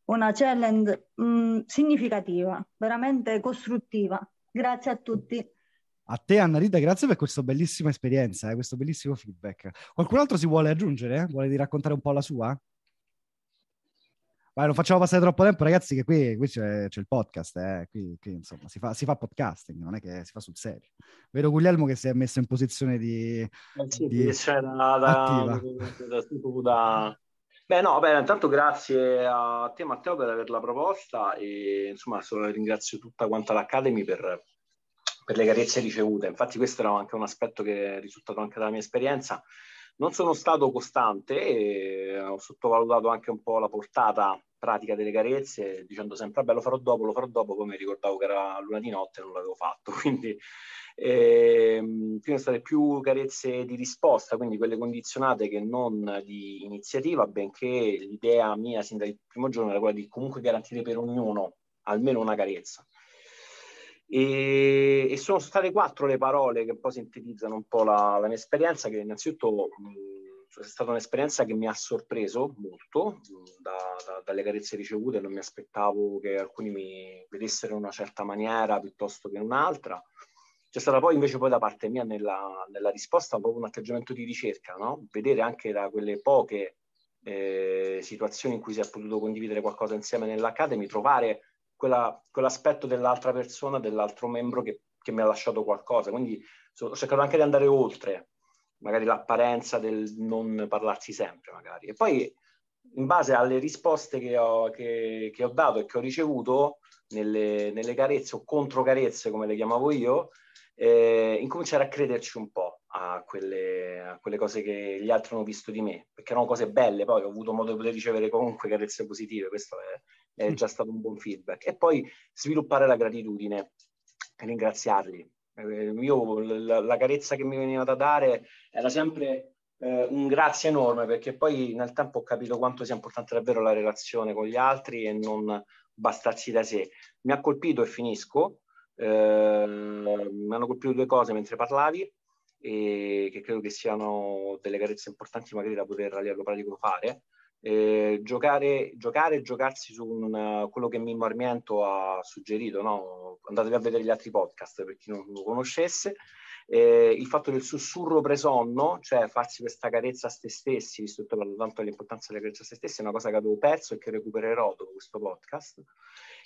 una challenge mh, mm, significativa, veramente costruttiva. Grazie a tutti. A te Annarita, grazie per questa bellissima esperienza, eh, questo bellissimo feedback. Qualcun altro si vuole aggiungere? Vuole di raccontare un po' la sua? Ma non facciamo passare troppo tempo, ragazzi, che qui, qui c'è, c'è, il podcast, eh. qui, qui, insomma si fa, si fa, podcasting, non è che si fa sul serio. Vedo Guglielmo che si è messo in posizione di... Eh sì, di... c'è da, da, da, Beh no, beh, intanto grazie a te Matteo per averla proposta e insomma ringrazio tutta quanta l'Academy per, per le carezze ricevute. Infatti questo era anche un aspetto che è risultato anche dalla mia esperienza non sono stato costante e ho sottovalutato anche un po' la portata pratica delle carezze dicendo sempre vabbè lo farò dopo, lo farò dopo, poi mi ricordavo che era luna di notte e non l'avevo fatto, [laughs] quindi ehm, sono state più carezze di risposta, quindi quelle condizionate che non di iniziativa, benché l'idea mia sin dal primo giorno era quella di comunque garantire per ognuno almeno una carezza. E, e sono state quattro le parole che poi sintetizzano un po' la, la mia esperienza, che innanzitutto mh, è stata un'esperienza che mi ha sorpreso molto mm, da, da, dalle carezze ricevute, non mi aspettavo che alcuni mi vedessero in una certa maniera piuttosto che in un'altra. C'è stata poi invece poi da parte mia nella, nella risposta proprio un atteggiamento di ricerca, no? vedere anche da quelle poche eh, situazioni in cui si è potuto condividere qualcosa insieme nell'Academy, trovare quella, quell'aspetto dell'altra persona, dell'altro membro che, che mi ha lasciato qualcosa. Quindi so, ho cercato anche di andare oltre magari l'apparenza del non parlarsi sempre, magari. E poi, in base alle risposte che ho, che, che ho dato e che ho ricevuto nelle, nelle, carezze o contro carezze, come le chiamavo io, eh, incominciare a crederci un po' a quelle, a quelle, cose che gli altri hanno visto di me, perché erano cose belle, poi ho avuto modo di poter ricevere comunque carezze positive, questo è, è mm. già stato un buon feedback. E poi sviluppare la gratitudine, ringraziarli, eh, io la, la, carezza che mi veniva da dare era sempre eh, un grazie enorme perché poi nel tempo ho capito quanto sia importante davvero la relazione con gli altri e non bastarsi da sé. Mi ha colpito e finisco, eh, mi hanno colpito due cose mentre parlavi e che credo che siano delle carezze importanti magari da poter a livello pratico fare. Eh, giocare, giocare e giocarsi su un, quello che Mimmo Armiento ha suggerito, no? andatevi a vedere gli altri podcast per chi non lo conoscesse. Eh, il fatto del sussurro presonno, cioè farsi questa carezza a se stessi, visto che parlo tanto dell'importanza della carezza a se stessi, è una cosa che avevo perso e che recupererò dopo questo podcast.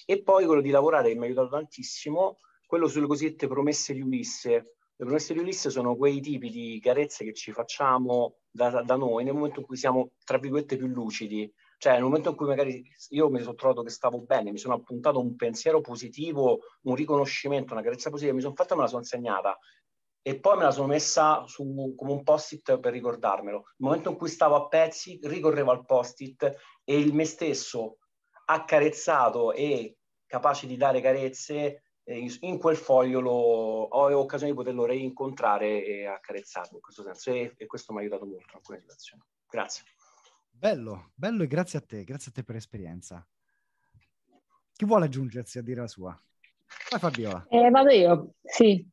E poi quello di lavorare, che mi ha aiutato tantissimo, quello sulle cosiddette promesse di Ulisse, le promesse di Ulisse sono quei tipi di carezze che ci facciamo da, da noi nel momento in cui siamo, tra virgolette, più lucidi. Cioè, nel momento in cui magari io mi sono trovato che stavo bene, mi sono appuntato un pensiero positivo, un riconoscimento, una carezza positiva, mi sono fatta e me la sono segnata e poi me la sono messa su, come un post-it per ricordarmelo. Nel momento in cui stavo a pezzi, ricorrevo al post-it e il me stesso accarezzato e capace di dare carezze in quel foglio lo, ho occasione di poterlo reincontrare e accarezzarlo in questo senso e, e questo mi ha aiutato molto in alcune situazioni. Grazie. Bello, bello e grazie a te, grazie a te per l'esperienza. Chi vuole aggiungersi a dire la sua? Vai Fabiola. Eh, vado io, sì.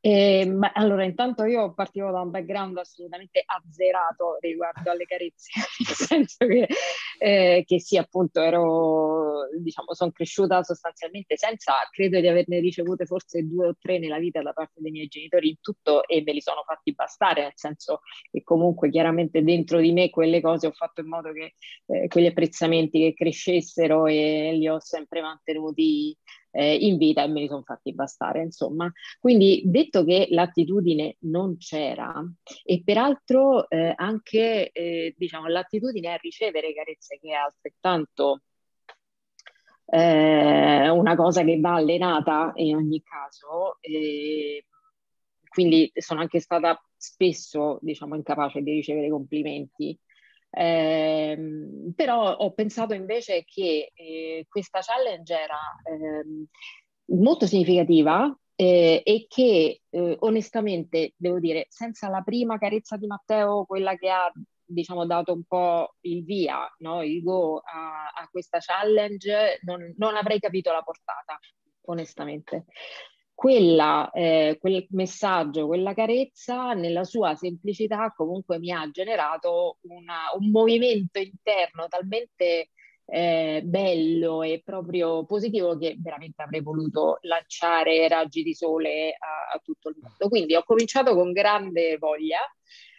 Eh, allora, intanto io partivo da un background assolutamente azzerato riguardo alle carezze, [laughs] nel senso che, eh, che sì, appunto, ero, diciamo, sono cresciuta sostanzialmente senza, credo di averne ricevute forse due o tre nella vita da parte dei miei genitori in tutto e me li sono fatti bastare, nel senso che comunque chiaramente dentro di me quelle cose ho fatto in modo che eh, quegli apprezzamenti che crescessero e li ho sempre mantenuti eh, in vita e me li sono fatti bastare, insomma. Quindi, detto detto che l'attitudine non c'era e peraltro eh, anche eh, diciamo, l'attitudine a ricevere carezze che è altrettanto eh, una cosa che va allenata in ogni caso. Eh, quindi sono anche stata spesso diciamo, incapace di ricevere complimenti. Eh, però ho pensato invece che eh, questa challenge era eh, molto significativa eh, e che eh, onestamente, devo dire, senza la prima carezza di Matteo, quella che ha diciamo, dato un po' il via, no? il go a, a questa challenge, non, non, avrei capito la portata, onestamente. Quella, eh, quel messaggio, quella carezza, nella sua semplicità, comunque mi ha generato una, un movimento interno talmente eh, bello e proprio positivo che veramente avrei voluto lanciare raggi di sole a, a tutto il mondo. Quindi ho cominciato con grande voglia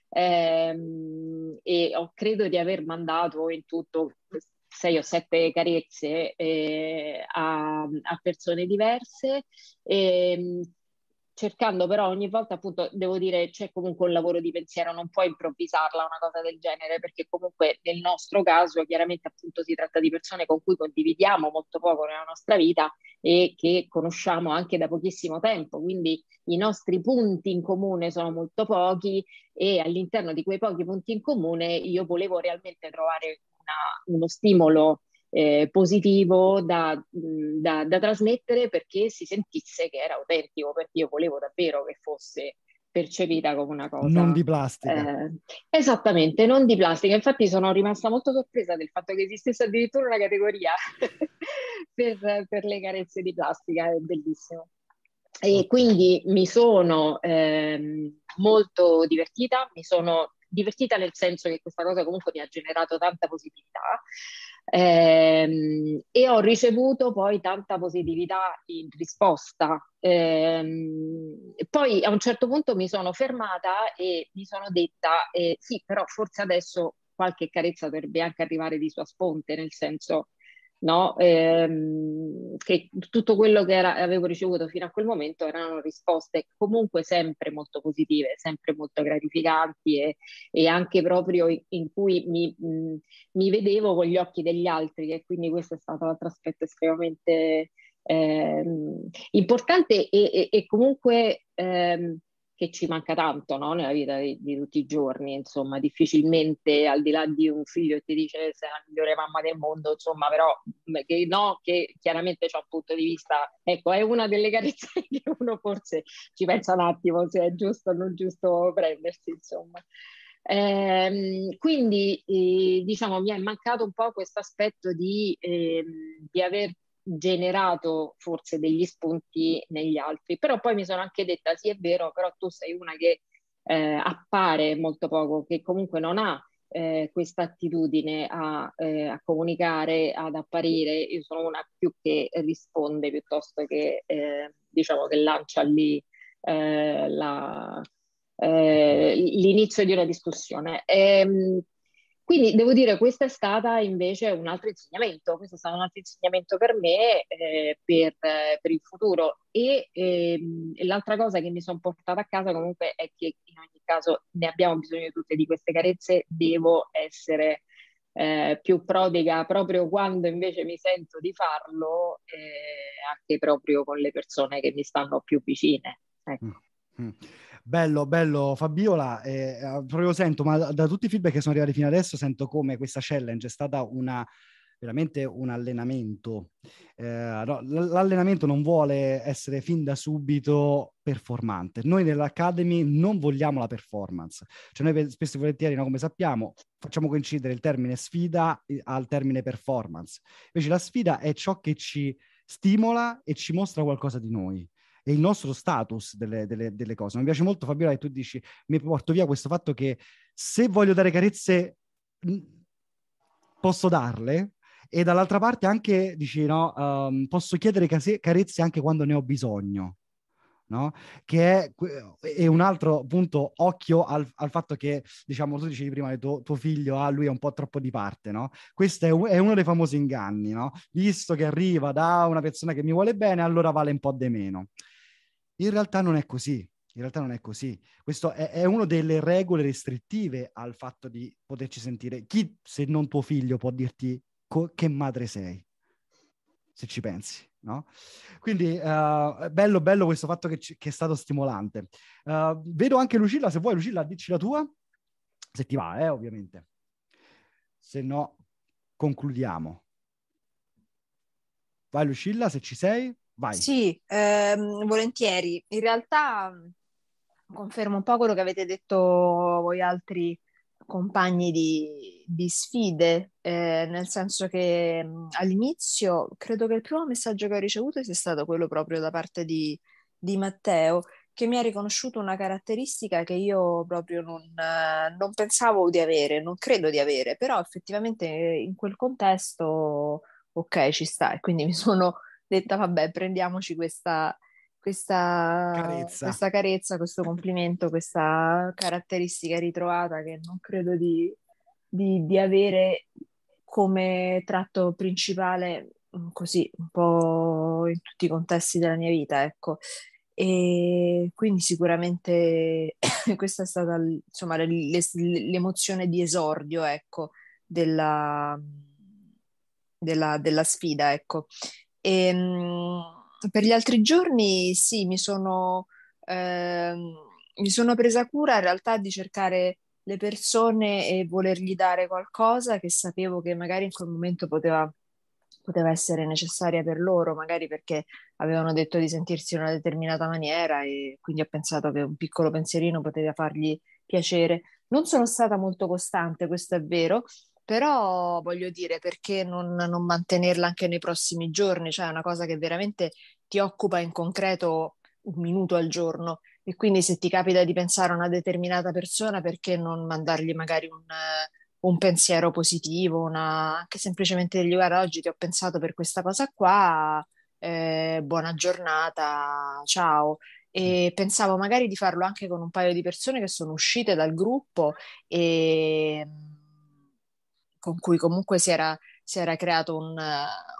ehm, e ho, credo di aver mandato in tutto sei o sette carezze eh, a, a, persone diverse. E, ehm, cercando però ogni volta appunto devo dire c'è comunque un lavoro di pensiero, non puoi improvvisarla una cosa del genere perché comunque nel nostro caso chiaramente appunto si tratta di persone con cui condividiamo molto poco nella nostra vita e che conosciamo anche da pochissimo tempo, quindi i nostri punti in comune sono molto pochi e all'interno di quei pochi punti in comune io volevo realmente trovare una, uno stimolo eh, positivo da, da, da, trasmettere perché si sentisse che era autentico, perché io volevo davvero che fosse percepita come una cosa. Non di plastica. Eh, esattamente, non di plastica. Infatti sono rimasta molto sorpresa del fatto che esistesse addirittura una categoria [laughs] per, per, le carezze di plastica, è bellissimo. E quindi mi sono eh, molto divertita, mi sono divertita nel senso che questa cosa comunque mi ha generato tanta positività, eh, e ho ricevuto poi tanta positività in risposta. Eh, poi a un certo punto mi sono fermata e mi sono detta: eh, sì, però forse adesso qualche carezza dovrebbe anche arrivare di sua sponte, nel senso no? ehm, che tutto quello che era, avevo ricevuto fino a quel momento erano risposte comunque sempre molto positive, sempre molto gratificanti e, e anche proprio in cui mi, mh, mm, mi, vedevo con gli occhi degli altri e quindi questo è stato un altro aspetto estremamente eh, importante e, e, e comunque ehm, che ci manca tanto no? nella vita di, di, tutti i giorni, insomma, difficilmente al di là di un figlio che ti dice sei la migliore mamma del mondo, insomma, però mm, che no, che chiaramente c'è un punto di vista, ecco, è una delle carezze [laughs] che uno forse ci pensa un attimo se è giusto o non giusto prendersi, insomma. Eh, quindi eh, diciamo mi è mancato un po' questo aspetto di, eh, di aver generato forse degli spunti negli altri. Però poi mi sono anche detta, sì è vero, però tu sei una che eh, appare molto poco, che comunque non ha eh, questa attitudine a, eh, a, comunicare, ad apparire. Io sono una più che risponde piuttosto che eh, diciamo che lancia lì eh, la, eh, l'inizio di una discussione. E, ehm, quindi devo dire, questo è stato invece un altro insegnamento, questo è stato un altro insegnamento per me eh, per, per, il futuro. E ehm, l'altra cosa che mi sono portata a casa comunque è che in ogni caso ne abbiamo bisogno tutte di queste carezze, devo essere eh, più prodiga proprio quando invece mi sento di farlo, eh, anche proprio con le persone che mi stanno più vicine. Ecco. Mm-hmm. Bello, bello Fabiola, eh, eh, proprio sento, ma da, tutti i feedback che sono arrivati fino adesso sento come questa challenge è stata una, veramente un allenamento. Eh, no, l'allenamento non vuole essere fin da subito performante. Noi nell'Academy non vogliamo la performance. Cioè noi spesso e volentieri, no, come sappiamo, facciamo coincidere il termine sfida eh, al termine performance. Invece la sfida è ciò che ci stimola e ci mostra qualcosa di noi e il nostro status delle, delle, delle cose. Mi piace molto, Fabio, che tu dici, mi porto via questo fatto che se voglio dare carezze posso darle, e dall'altra parte anche dici no, um, posso chiedere case- carezze anche quando ne ho bisogno. No? Che è, è, un altro punto, occhio al, al, fatto che, diciamo, tu dicevi prima che tuo, tuo figlio, ah, lui è un po' troppo di parte, no? Questo è, è, uno dei famosi inganni, no? Visto che arriva da una persona che mi vuole bene, allora vale un po' di meno. In realtà non è così. In realtà non è così. Questo è, è una delle regole restrittive al fatto di poterci sentire. Chi, se non tuo figlio, può dirti co- che madre sei, se ci pensi. No? Quindi uh, bello, bello questo fatto che, c- che è stato stimolante. Uh, vedo anche Lucilla, se vuoi Lucilla, dici la tua, se ti va, eh, ovviamente. Se no, concludiamo. Vai Lucilla, se ci sei, vai. Sì, ehm, volentieri. In realtà confermo un po' quello che avete detto voi altri compagni di, di sfide, eh, nel senso che mh, all'inizio credo che il primo messaggio che ho ricevuto sia stato quello proprio da parte di, di Matteo, che mi ha riconosciuto una caratteristica che io proprio non, eh, non, pensavo di avere, non credo di avere, però effettivamente eh, in quel contesto, ok, ci sta. E quindi mi sono detta, vabbè, prendiamoci questa, questa, carezza. questa carezza, questo complimento, questa caratteristica ritrovata che non credo di di, di avere come tratto principale mm, così un po' in tutti i contesti della mia vita, ecco. E quindi sicuramente [coughs] questa è stata insomma, l'emozione di esordio, ecco, della, della, della sfida, ecco. E, ehm, per gli altri giorni sì, mi sono, eh, mi sono presa cura in realtà di cercare le persone e volergli dare qualcosa che sapevo che magari in quel momento poteva, poteva essere necessaria per loro, magari perché avevano detto di sentirsi in una determinata maniera e quindi ho pensato che un piccolo pensierino poteva fargli piacere. Non sono stata molto costante, questo è vero, però voglio dire perché non, non, mantenerla anche nei prossimi giorni, cioè è una cosa che veramente ti occupa in concreto un minuto al giorno e quindi se ti capita di pensare a una determinata persona, perché non mandargli magari un, un pensiero positivo, una, anche semplicemente dirgli guarda oggi ti ho pensato per questa cosa qua, eh, buona giornata, ciao. E mm. pensavo magari di farlo anche con un paio di persone che sono uscite dal gruppo e mm, con cui comunque si era si era creato un, un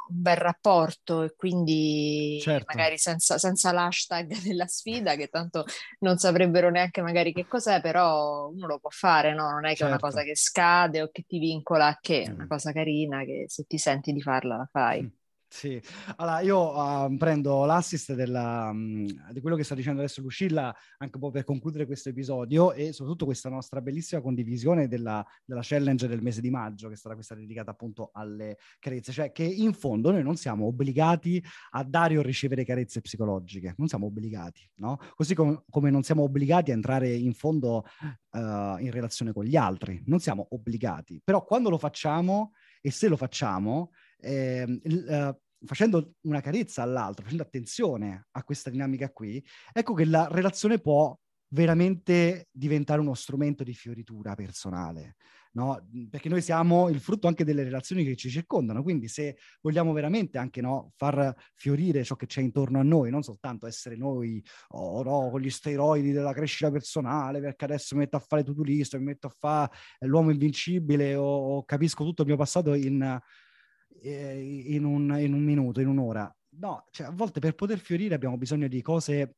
bel rapporto e quindi certo. magari senza, senza, l'hashtag della sfida, che tanto non saprebbero neanche magari che cos'è, però uno lo può fare, no? Non è che certo. è una certo. cosa che scade o che ti vincola a che, è una mm. cosa carina che se ti senti di farla la fai. Mm. Sì, allora io uh, prendo l'assist della, um, di quello che sta dicendo adesso Lucilla, anche un po' per concludere questo episodio e soprattutto questa nostra bellissima condivisione della, della, challenge del mese di maggio, che sarà questa dedicata appunto alle carezze, cioè che in fondo noi non siamo obbligati a dare o ricevere carezze psicologiche, non siamo obbligati, no? Così com- come non siamo obbligati a entrare in fondo uh, in relazione con gli altri, non siamo obbligati, però quando lo facciamo e se lo facciamo Ehm, eh, il, uh, facendo una carezza all'altro, facendo attenzione a questa dinamica qui, ecco che la relazione può veramente diventare uno strumento di fioritura personale, no? Perché noi siamo il frutto anche delle relazioni che ci circondano, quindi se vogliamo veramente anche no, far fiorire ciò che c'è intorno a noi, non soltanto essere noi, oh no, con gli steroidi della crescita personale, perché adesso mi metto a fare tutulista, mi metto a fare l'uomo invincibile o, o capisco tutto il mio passato in eh, in, un, in un minuto, in un'ora. No, cioè, a volte per poter fiorire abbiamo bisogno di cose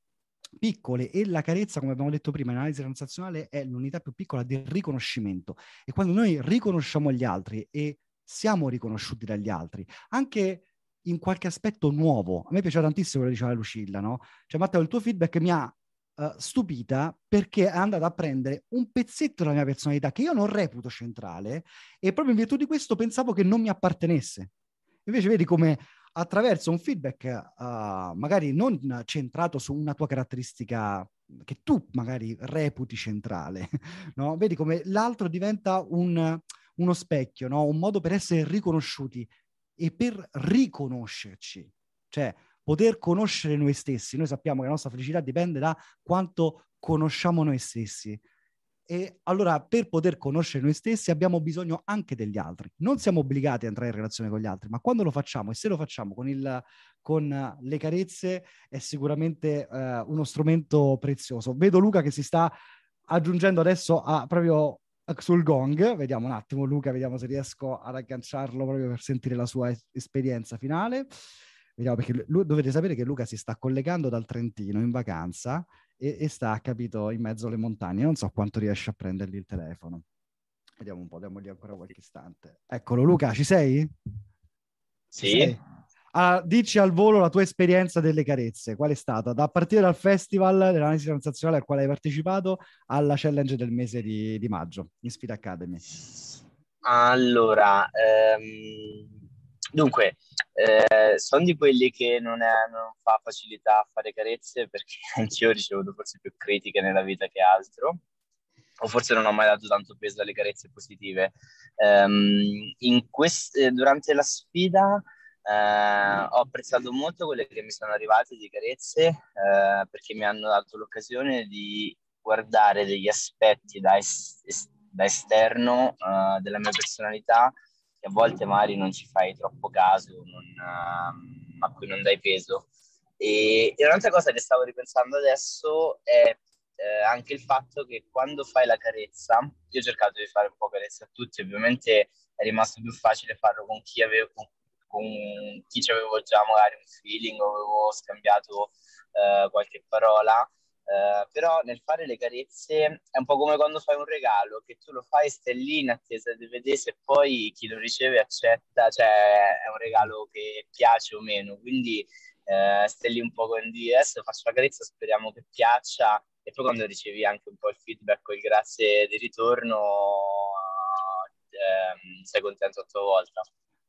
piccole e la carezza, come abbiamo detto prima, in analisi transazionale è l'unità più piccola del riconoscimento. E quando noi riconosciamo gli altri e siamo riconosciuti dagli altri, anche in qualche aspetto nuovo, a me piaceva tantissimo quello che diceva Lucilla, no? Cioè Matteo, il tuo feedback mi ha eh, stupita perché è andata a prendere un pezzetto della mia personalità che io non reputo centrale e proprio in virtù di questo pensavo che non mi appartenesse. Invece vedi come attraverso un feedback uh, magari non centrato su una tua caratteristica che tu magari reputi centrale, [laughs] no? vedi come l'altro diventa un, uno specchio, no? un modo per essere riconosciuti e per riconoscerci. Cioè, poter conoscere noi stessi. Noi sappiamo che la nostra felicità dipende da quanto conosciamo noi stessi. E allora per poter conoscere noi stessi abbiamo bisogno anche degli altri. Non siamo obbligati a entrare in relazione con gli altri, ma quando lo facciamo e se lo facciamo con, il, con eh, le carezze è sicuramente eh, uno strumento prezioso. Vedo Luca che si sta aggiungendo adesso a, proprio eh, sul gong. Vediamo un attimo Luca, vediamo se riesco ad agganciarlo proprio per sentire la sua es- esperienza finale. Vediamo perché lui, dovete sapere che Luca si sta collegando dal Trentino in vacanza e, e sta, capito, in mezzo alle montagne. Non so quanto riesce a prendergli il telefono. Vediamo un po', diamogli ancora qualche istante. Eccolo, Luca, ci sei? Sì. Ci sei? Allora, ah, dici al volo la tua esperienza delle carezze, qual è stata? Da partire dal festival dell'analisi transazionale al quale hai partecipato alla challenge del mese di, di maggio in Sfida Academy. Allora, ehm, dunque, eh, sono di quelli che non, è, non, fa facilità a fare carezze [laughs] perché anch'io ho ricevuto forse più critiche nella vita che altro o forse non ho mai dato tanto peso alle carezze positive. Um, quest- eh, durante la sfida Uh, ho apprezzato molto quelle che mi sono arrivate di carezze uh, perché mi hanno dato l'occasione di guardare degli aspetti da, es- da esterno uh, della mia personalità che a volte magari non ci fai troppo caso, non, ehm, a cui non dai peso. E, e, un'altra cosa che stavo ripensando adesso è eh, anche il fatto che quando fai la carezza, io ho cercato di fare un po' carezza a tutti, ovviamente è rimasto più facile farlo con chi avevo, con, con chi ci avevo già magari un feeling, avevo scambiato eh, qualche parola, eh, però nel fare le carezze è un po' come quando fai un regalo, che tu lo fai stai in attesa di vedere se poi chi lo riceve accetta, cioè è un regalo che piace o meno, quindi uh, eh, stai un po' con di adesso faccio la carezza, speriamo che piaccia e poi quando ricevi anche un po' il feedback o il grazie di ritorno ehm, sei contento a tua volta.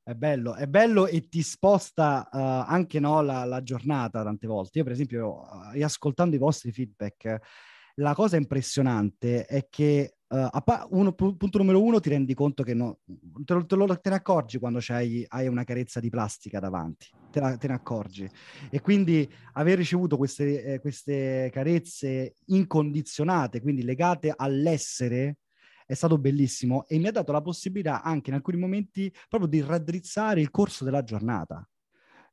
È bello, è bello e ti sposta uh, anche no, la, la, giornata tante volte. Io per esempio, riascoltando eh, i vostri feedback, la cosa impressionante è che Uh, pa- uno, punto numero uno, ti rendi conto che no, te, lo, te, lo, te, ne accorgi quando hai una carezza di plastica davanti, te, la, te, ne accorgi. E quindi aver ricevuto queste, eh, queste carezze incondizionate, quindi legate all'essere, è stato bellissimo e mi ha dato la possibilità anche in alcuni momenti proprio di raddrizzare il corso della giornata.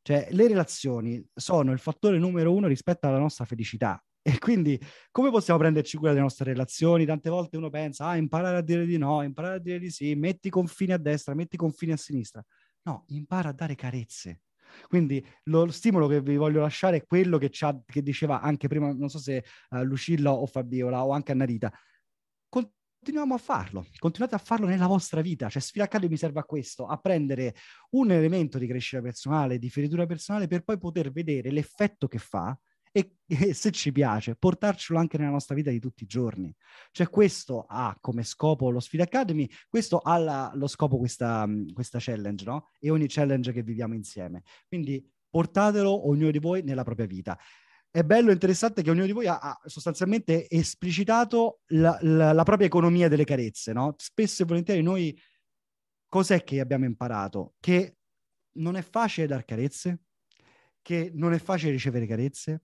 Cioè, le relazioni sono il fattore numero uno rispetto alla nostra felicità. E quindi come possiamo prenderci cura delle nostre relazioni? Tante volte uno pensa, ah, imparare a dire di no, imparare a dire di sì, metti confini a destra, metti confini a sinistra. No, impara a dare carezze. Quindi lo stimolo che vi voglio lasciare è quello che, che diceva anche prima, non so se uh, Lucilla o Fabiola o anche Annarita, continuiamo a farlo, continuate a farlo nella vostra vita, cioè Sfida Academy serve a questo, a prendere un elemento di crescita personale, di feritura personale per poi poter vedere l'effetto che fa e, [laughs] e, se ci piace portarcelo anche nella nostra vita di tutti i giorni. Cioè questo ha come scopo lo Sfida Academy, questo ha la, lo scopo questa, questa challenge, no? E ogni challenge che viviamo insieme. Quindi portatelo ognuno di voi nella propria vita è bello e interessante che ognuno di voi ha, ha sostanzialmente esplicitato la, la, la, propria economia delle carezze, no? Spesso e volentieri noi cos'è che abbiamo imparato? Che non è facile dar carezze, che non è facile ricevere carezze,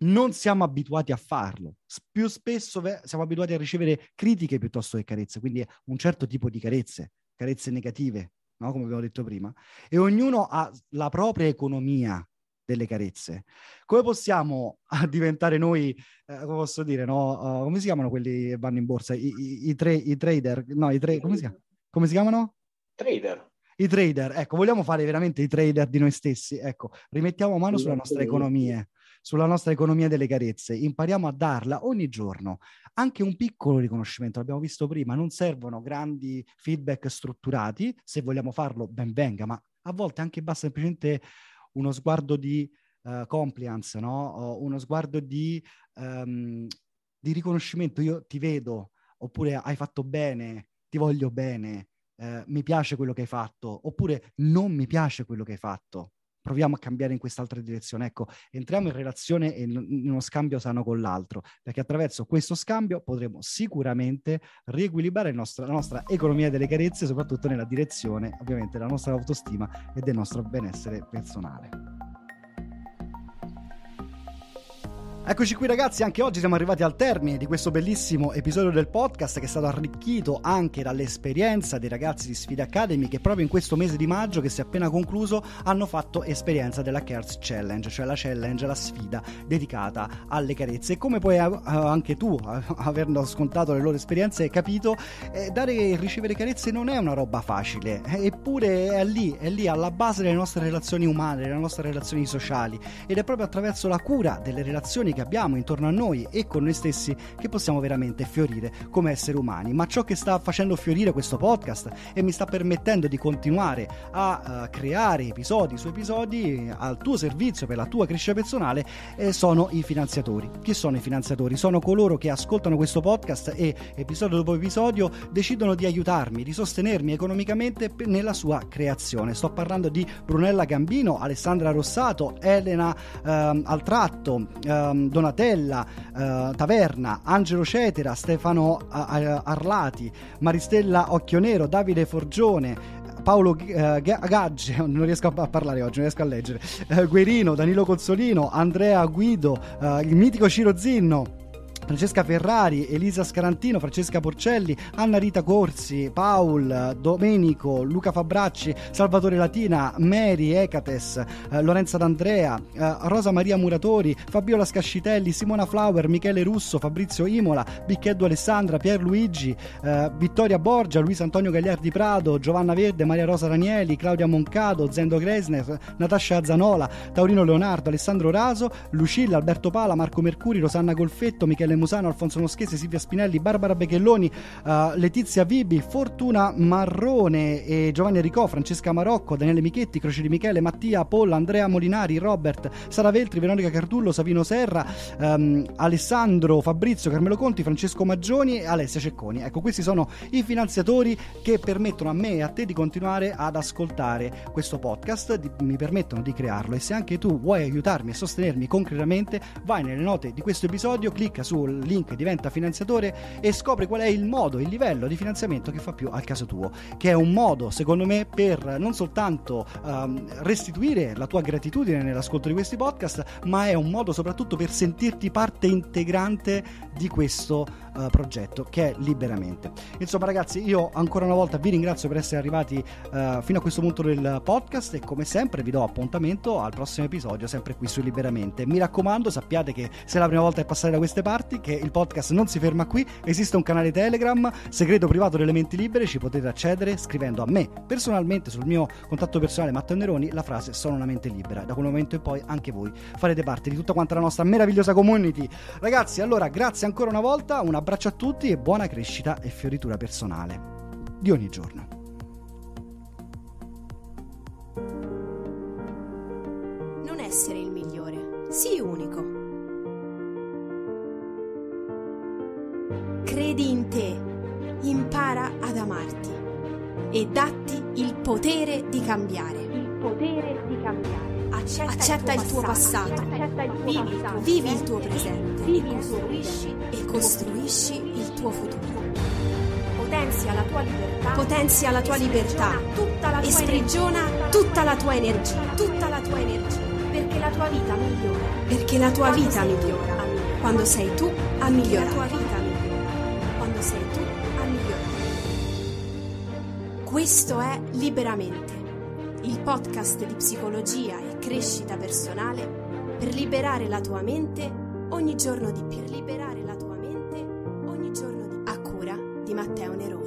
non siamo abituati a farlo. Più spesso siamo abituati a ricevere critiche piuttosto che carezze, quindi un certo tipo di carezze, carezze negative, no? come abbiamo detto prima. E ognuno ha la propria economia delle carezze. Come possiamo [laughs] diventare noi, eh, come posso dire, no? Uh, come si chiamano quelli che vanno in borsa? I, i, i, tre, i trader, no, i tre, come si, chiamano? Come si chiamano? Trader. I trader, ecco, vogliamo fare veramente i trader di noi stessi, ecco, rimettiamo mano sulla nostra economia sulla nostra economia delle carezze, impariamo a darla ogni giorno. Anche un piccolo riconoscimento, l'abbiamo visto prima, non servono grandi feedback strutturati, se vogliamo farlo ben venga, ma a volte anche basta semplicemente uno sguardo di uh, compliance, no? uno sguardo di, um, di, riconoscimento, io ti vedo, oppure hai fatto bene, ti voglio bene, eh, mi piace quello che hai fatto, oppure non mi piace quello che hai fatto proviamo a cambiare in quest'altra direzione. Ecco, entriamo in relazione e in uno scambio sano con l'altro, perché attraverso questo scambio potremo sicuramente riequilibrare nostro, la nostra economia delle carezze, soprattutto nella direzione ovviamente della nostra autostima e del nostro benessere personale. Eccoci qui ragazzi, anche oggi siamo arrivati al termine di questo bellissimo episodio del podcast che è stato arricchito anche dall'esperienza dei ragazzi di Sfida Academy che proprio in questo mese di maggio che si è appena concluso hanno fatto esperienza della Cares Challenge, cioè la challenge, la sfida dedicata alle carezze. E come puoi uh, anche tu, uh, avendo ascoltato le loro esperienze, hai capito, eh, dare e ricevere carezze non è una roba facile, eh, eppure è lì, è lì alla base delle nostre relazioni umane, delle nostre relazioni sociali ed è proprio attraverso la cura delle relazioni che che abbiamo intorno a noi e con noi stessi che possiamo veramente fiorire come esseri umani. Ma ciò che sta facendo fiorire questo podcast e mi sta permettendo di continuare a uh, creare episodi su episodi al tuo servizio per la tua crescita personale eh, sono i finanziatori. Chi sono i finanziatori? Sono coloro che ascoltano questo podcast e episodio dopo episodio decidono di aiutarmi, di sostenermi economicamente nella sua creazione. Sto parlando di Brunella Gambino, Alessandra Rossato, Elena ehm, Altratto, ehm, Donatella eh, Taverna, Angelo Cetera, Stefano eh, eh, Arlati, Maristella Occhionero, Davide Forgione, Paolo eh, Gagge, [laughs] non riesco a parlare oggi, non riesco a leggere, eh, Guerino, Danilo Cozzolino, Andrea Guido, eh, il mitico Ciro Zinno. Francesca Ferrari, Elisa Scarantino, Francesca Porcelli, Anna Rita Corsi, Paul, Domenico, Luca Fabracci, Salvatore Latina, Mary Ecates, eh, Lorenza D'Andrea, eh, Rosa Maria Muratori, Fabiola Scascitelli, Simona Flower, Michele Russo, Fabrizio Imola, Bicchetto Alessandra, Pierluigi, eh, Vittoria Borgia, Luis Antonio Gagliardi Prado, Giovanna Verde, Maria Rosa Ranieli, Claudia Moncado, Zendo Gresner, Natascia Zanola, Taurino Leonardo, Alessandro Raso, Lucilla, Alberto Pala, Marco Mercuri, Rosanna Golfetto, Michele Musano, Alfonso Moschese, Silvia Spinelli, Barbara Beghelloni, uh, eh, Letizia Vibi, Fortuna Marrone, e Giovanni Ricò, Francesca Marocco, Daniele Michetti, Croce di Michele, Mattia, Polla, Andrea Molinari, Robert, Sara Veltri, Veronica Cardullo, Savino Serra, um, Alessandro, Fabrizio, Carmelo Conti, Francesco Maggioni e Alessia Cecconi. Ecco, questi sono i finanziatori che permettono a me e a te di continuare ad ascoltare questo podcast, di, mi permettono di crearlo e se anche tu vuoi aiutarmi e sostenermi concretamente, vai nelle note di questo episodio, clicca su sul link diventa finanziatore e scopri qual è il modo, il livello di finanziamento che fa più al caso tuo, che è un modo secondo me per non soltanto um, restituire la tua gratitudine nell'ascolto di questi podcast, ma è un modo soprattutto per sentirti parte integrante di questo uh, progetto che è liberamente. Insomma ragazzi, io ancora una volta vi ringrazio per essere arrivati uh, fino a questo punto del podcast e come sempre vi do appuntamento al prossimo episodio sempre qui su Liberamente. Mi raccomando, sappiate che se è la prima volta che passate da queste parti infatti che il podcast non si ferma qui, esiste un canale Telegram, segreto privato delle menti libere, ci potete accedere scrivendo a me personalmente sul mio contatto personale Matteo Neroni la frase sono una mente libera. Da quel momento in poi anche voi farete parte di tutta quanta la nostra meravigliosa community. Ragazzi, allora grazie ancora una volta, un abbraccio a tutti e buona crescita e fioritura personale di ogni giorno. Non essere il migliore, sii unico. credi in te, impara ad amarti e datti il potere di cambiare. Il potere di cambiare. Accetta, accetta il tuo passato, vivi, il tuo presente vivi, costruisci e costruisci il tuo futuro. Potenzia la tua libertà, potenzia la tua libertà tutta la tua e sprigiona tutta la tua energia, tutta la tua energia, perché la tua vita migliora, perché la tua vita migliora quando sei tu a migliorare come sei tu a migliorare. Questo è Liberamente, il podcast di psicologia e crescita personale per liberare la tua mente ogni giorno di più. Per liberare la tua mente ogni giorno di più. A cura di Matteo Nerone.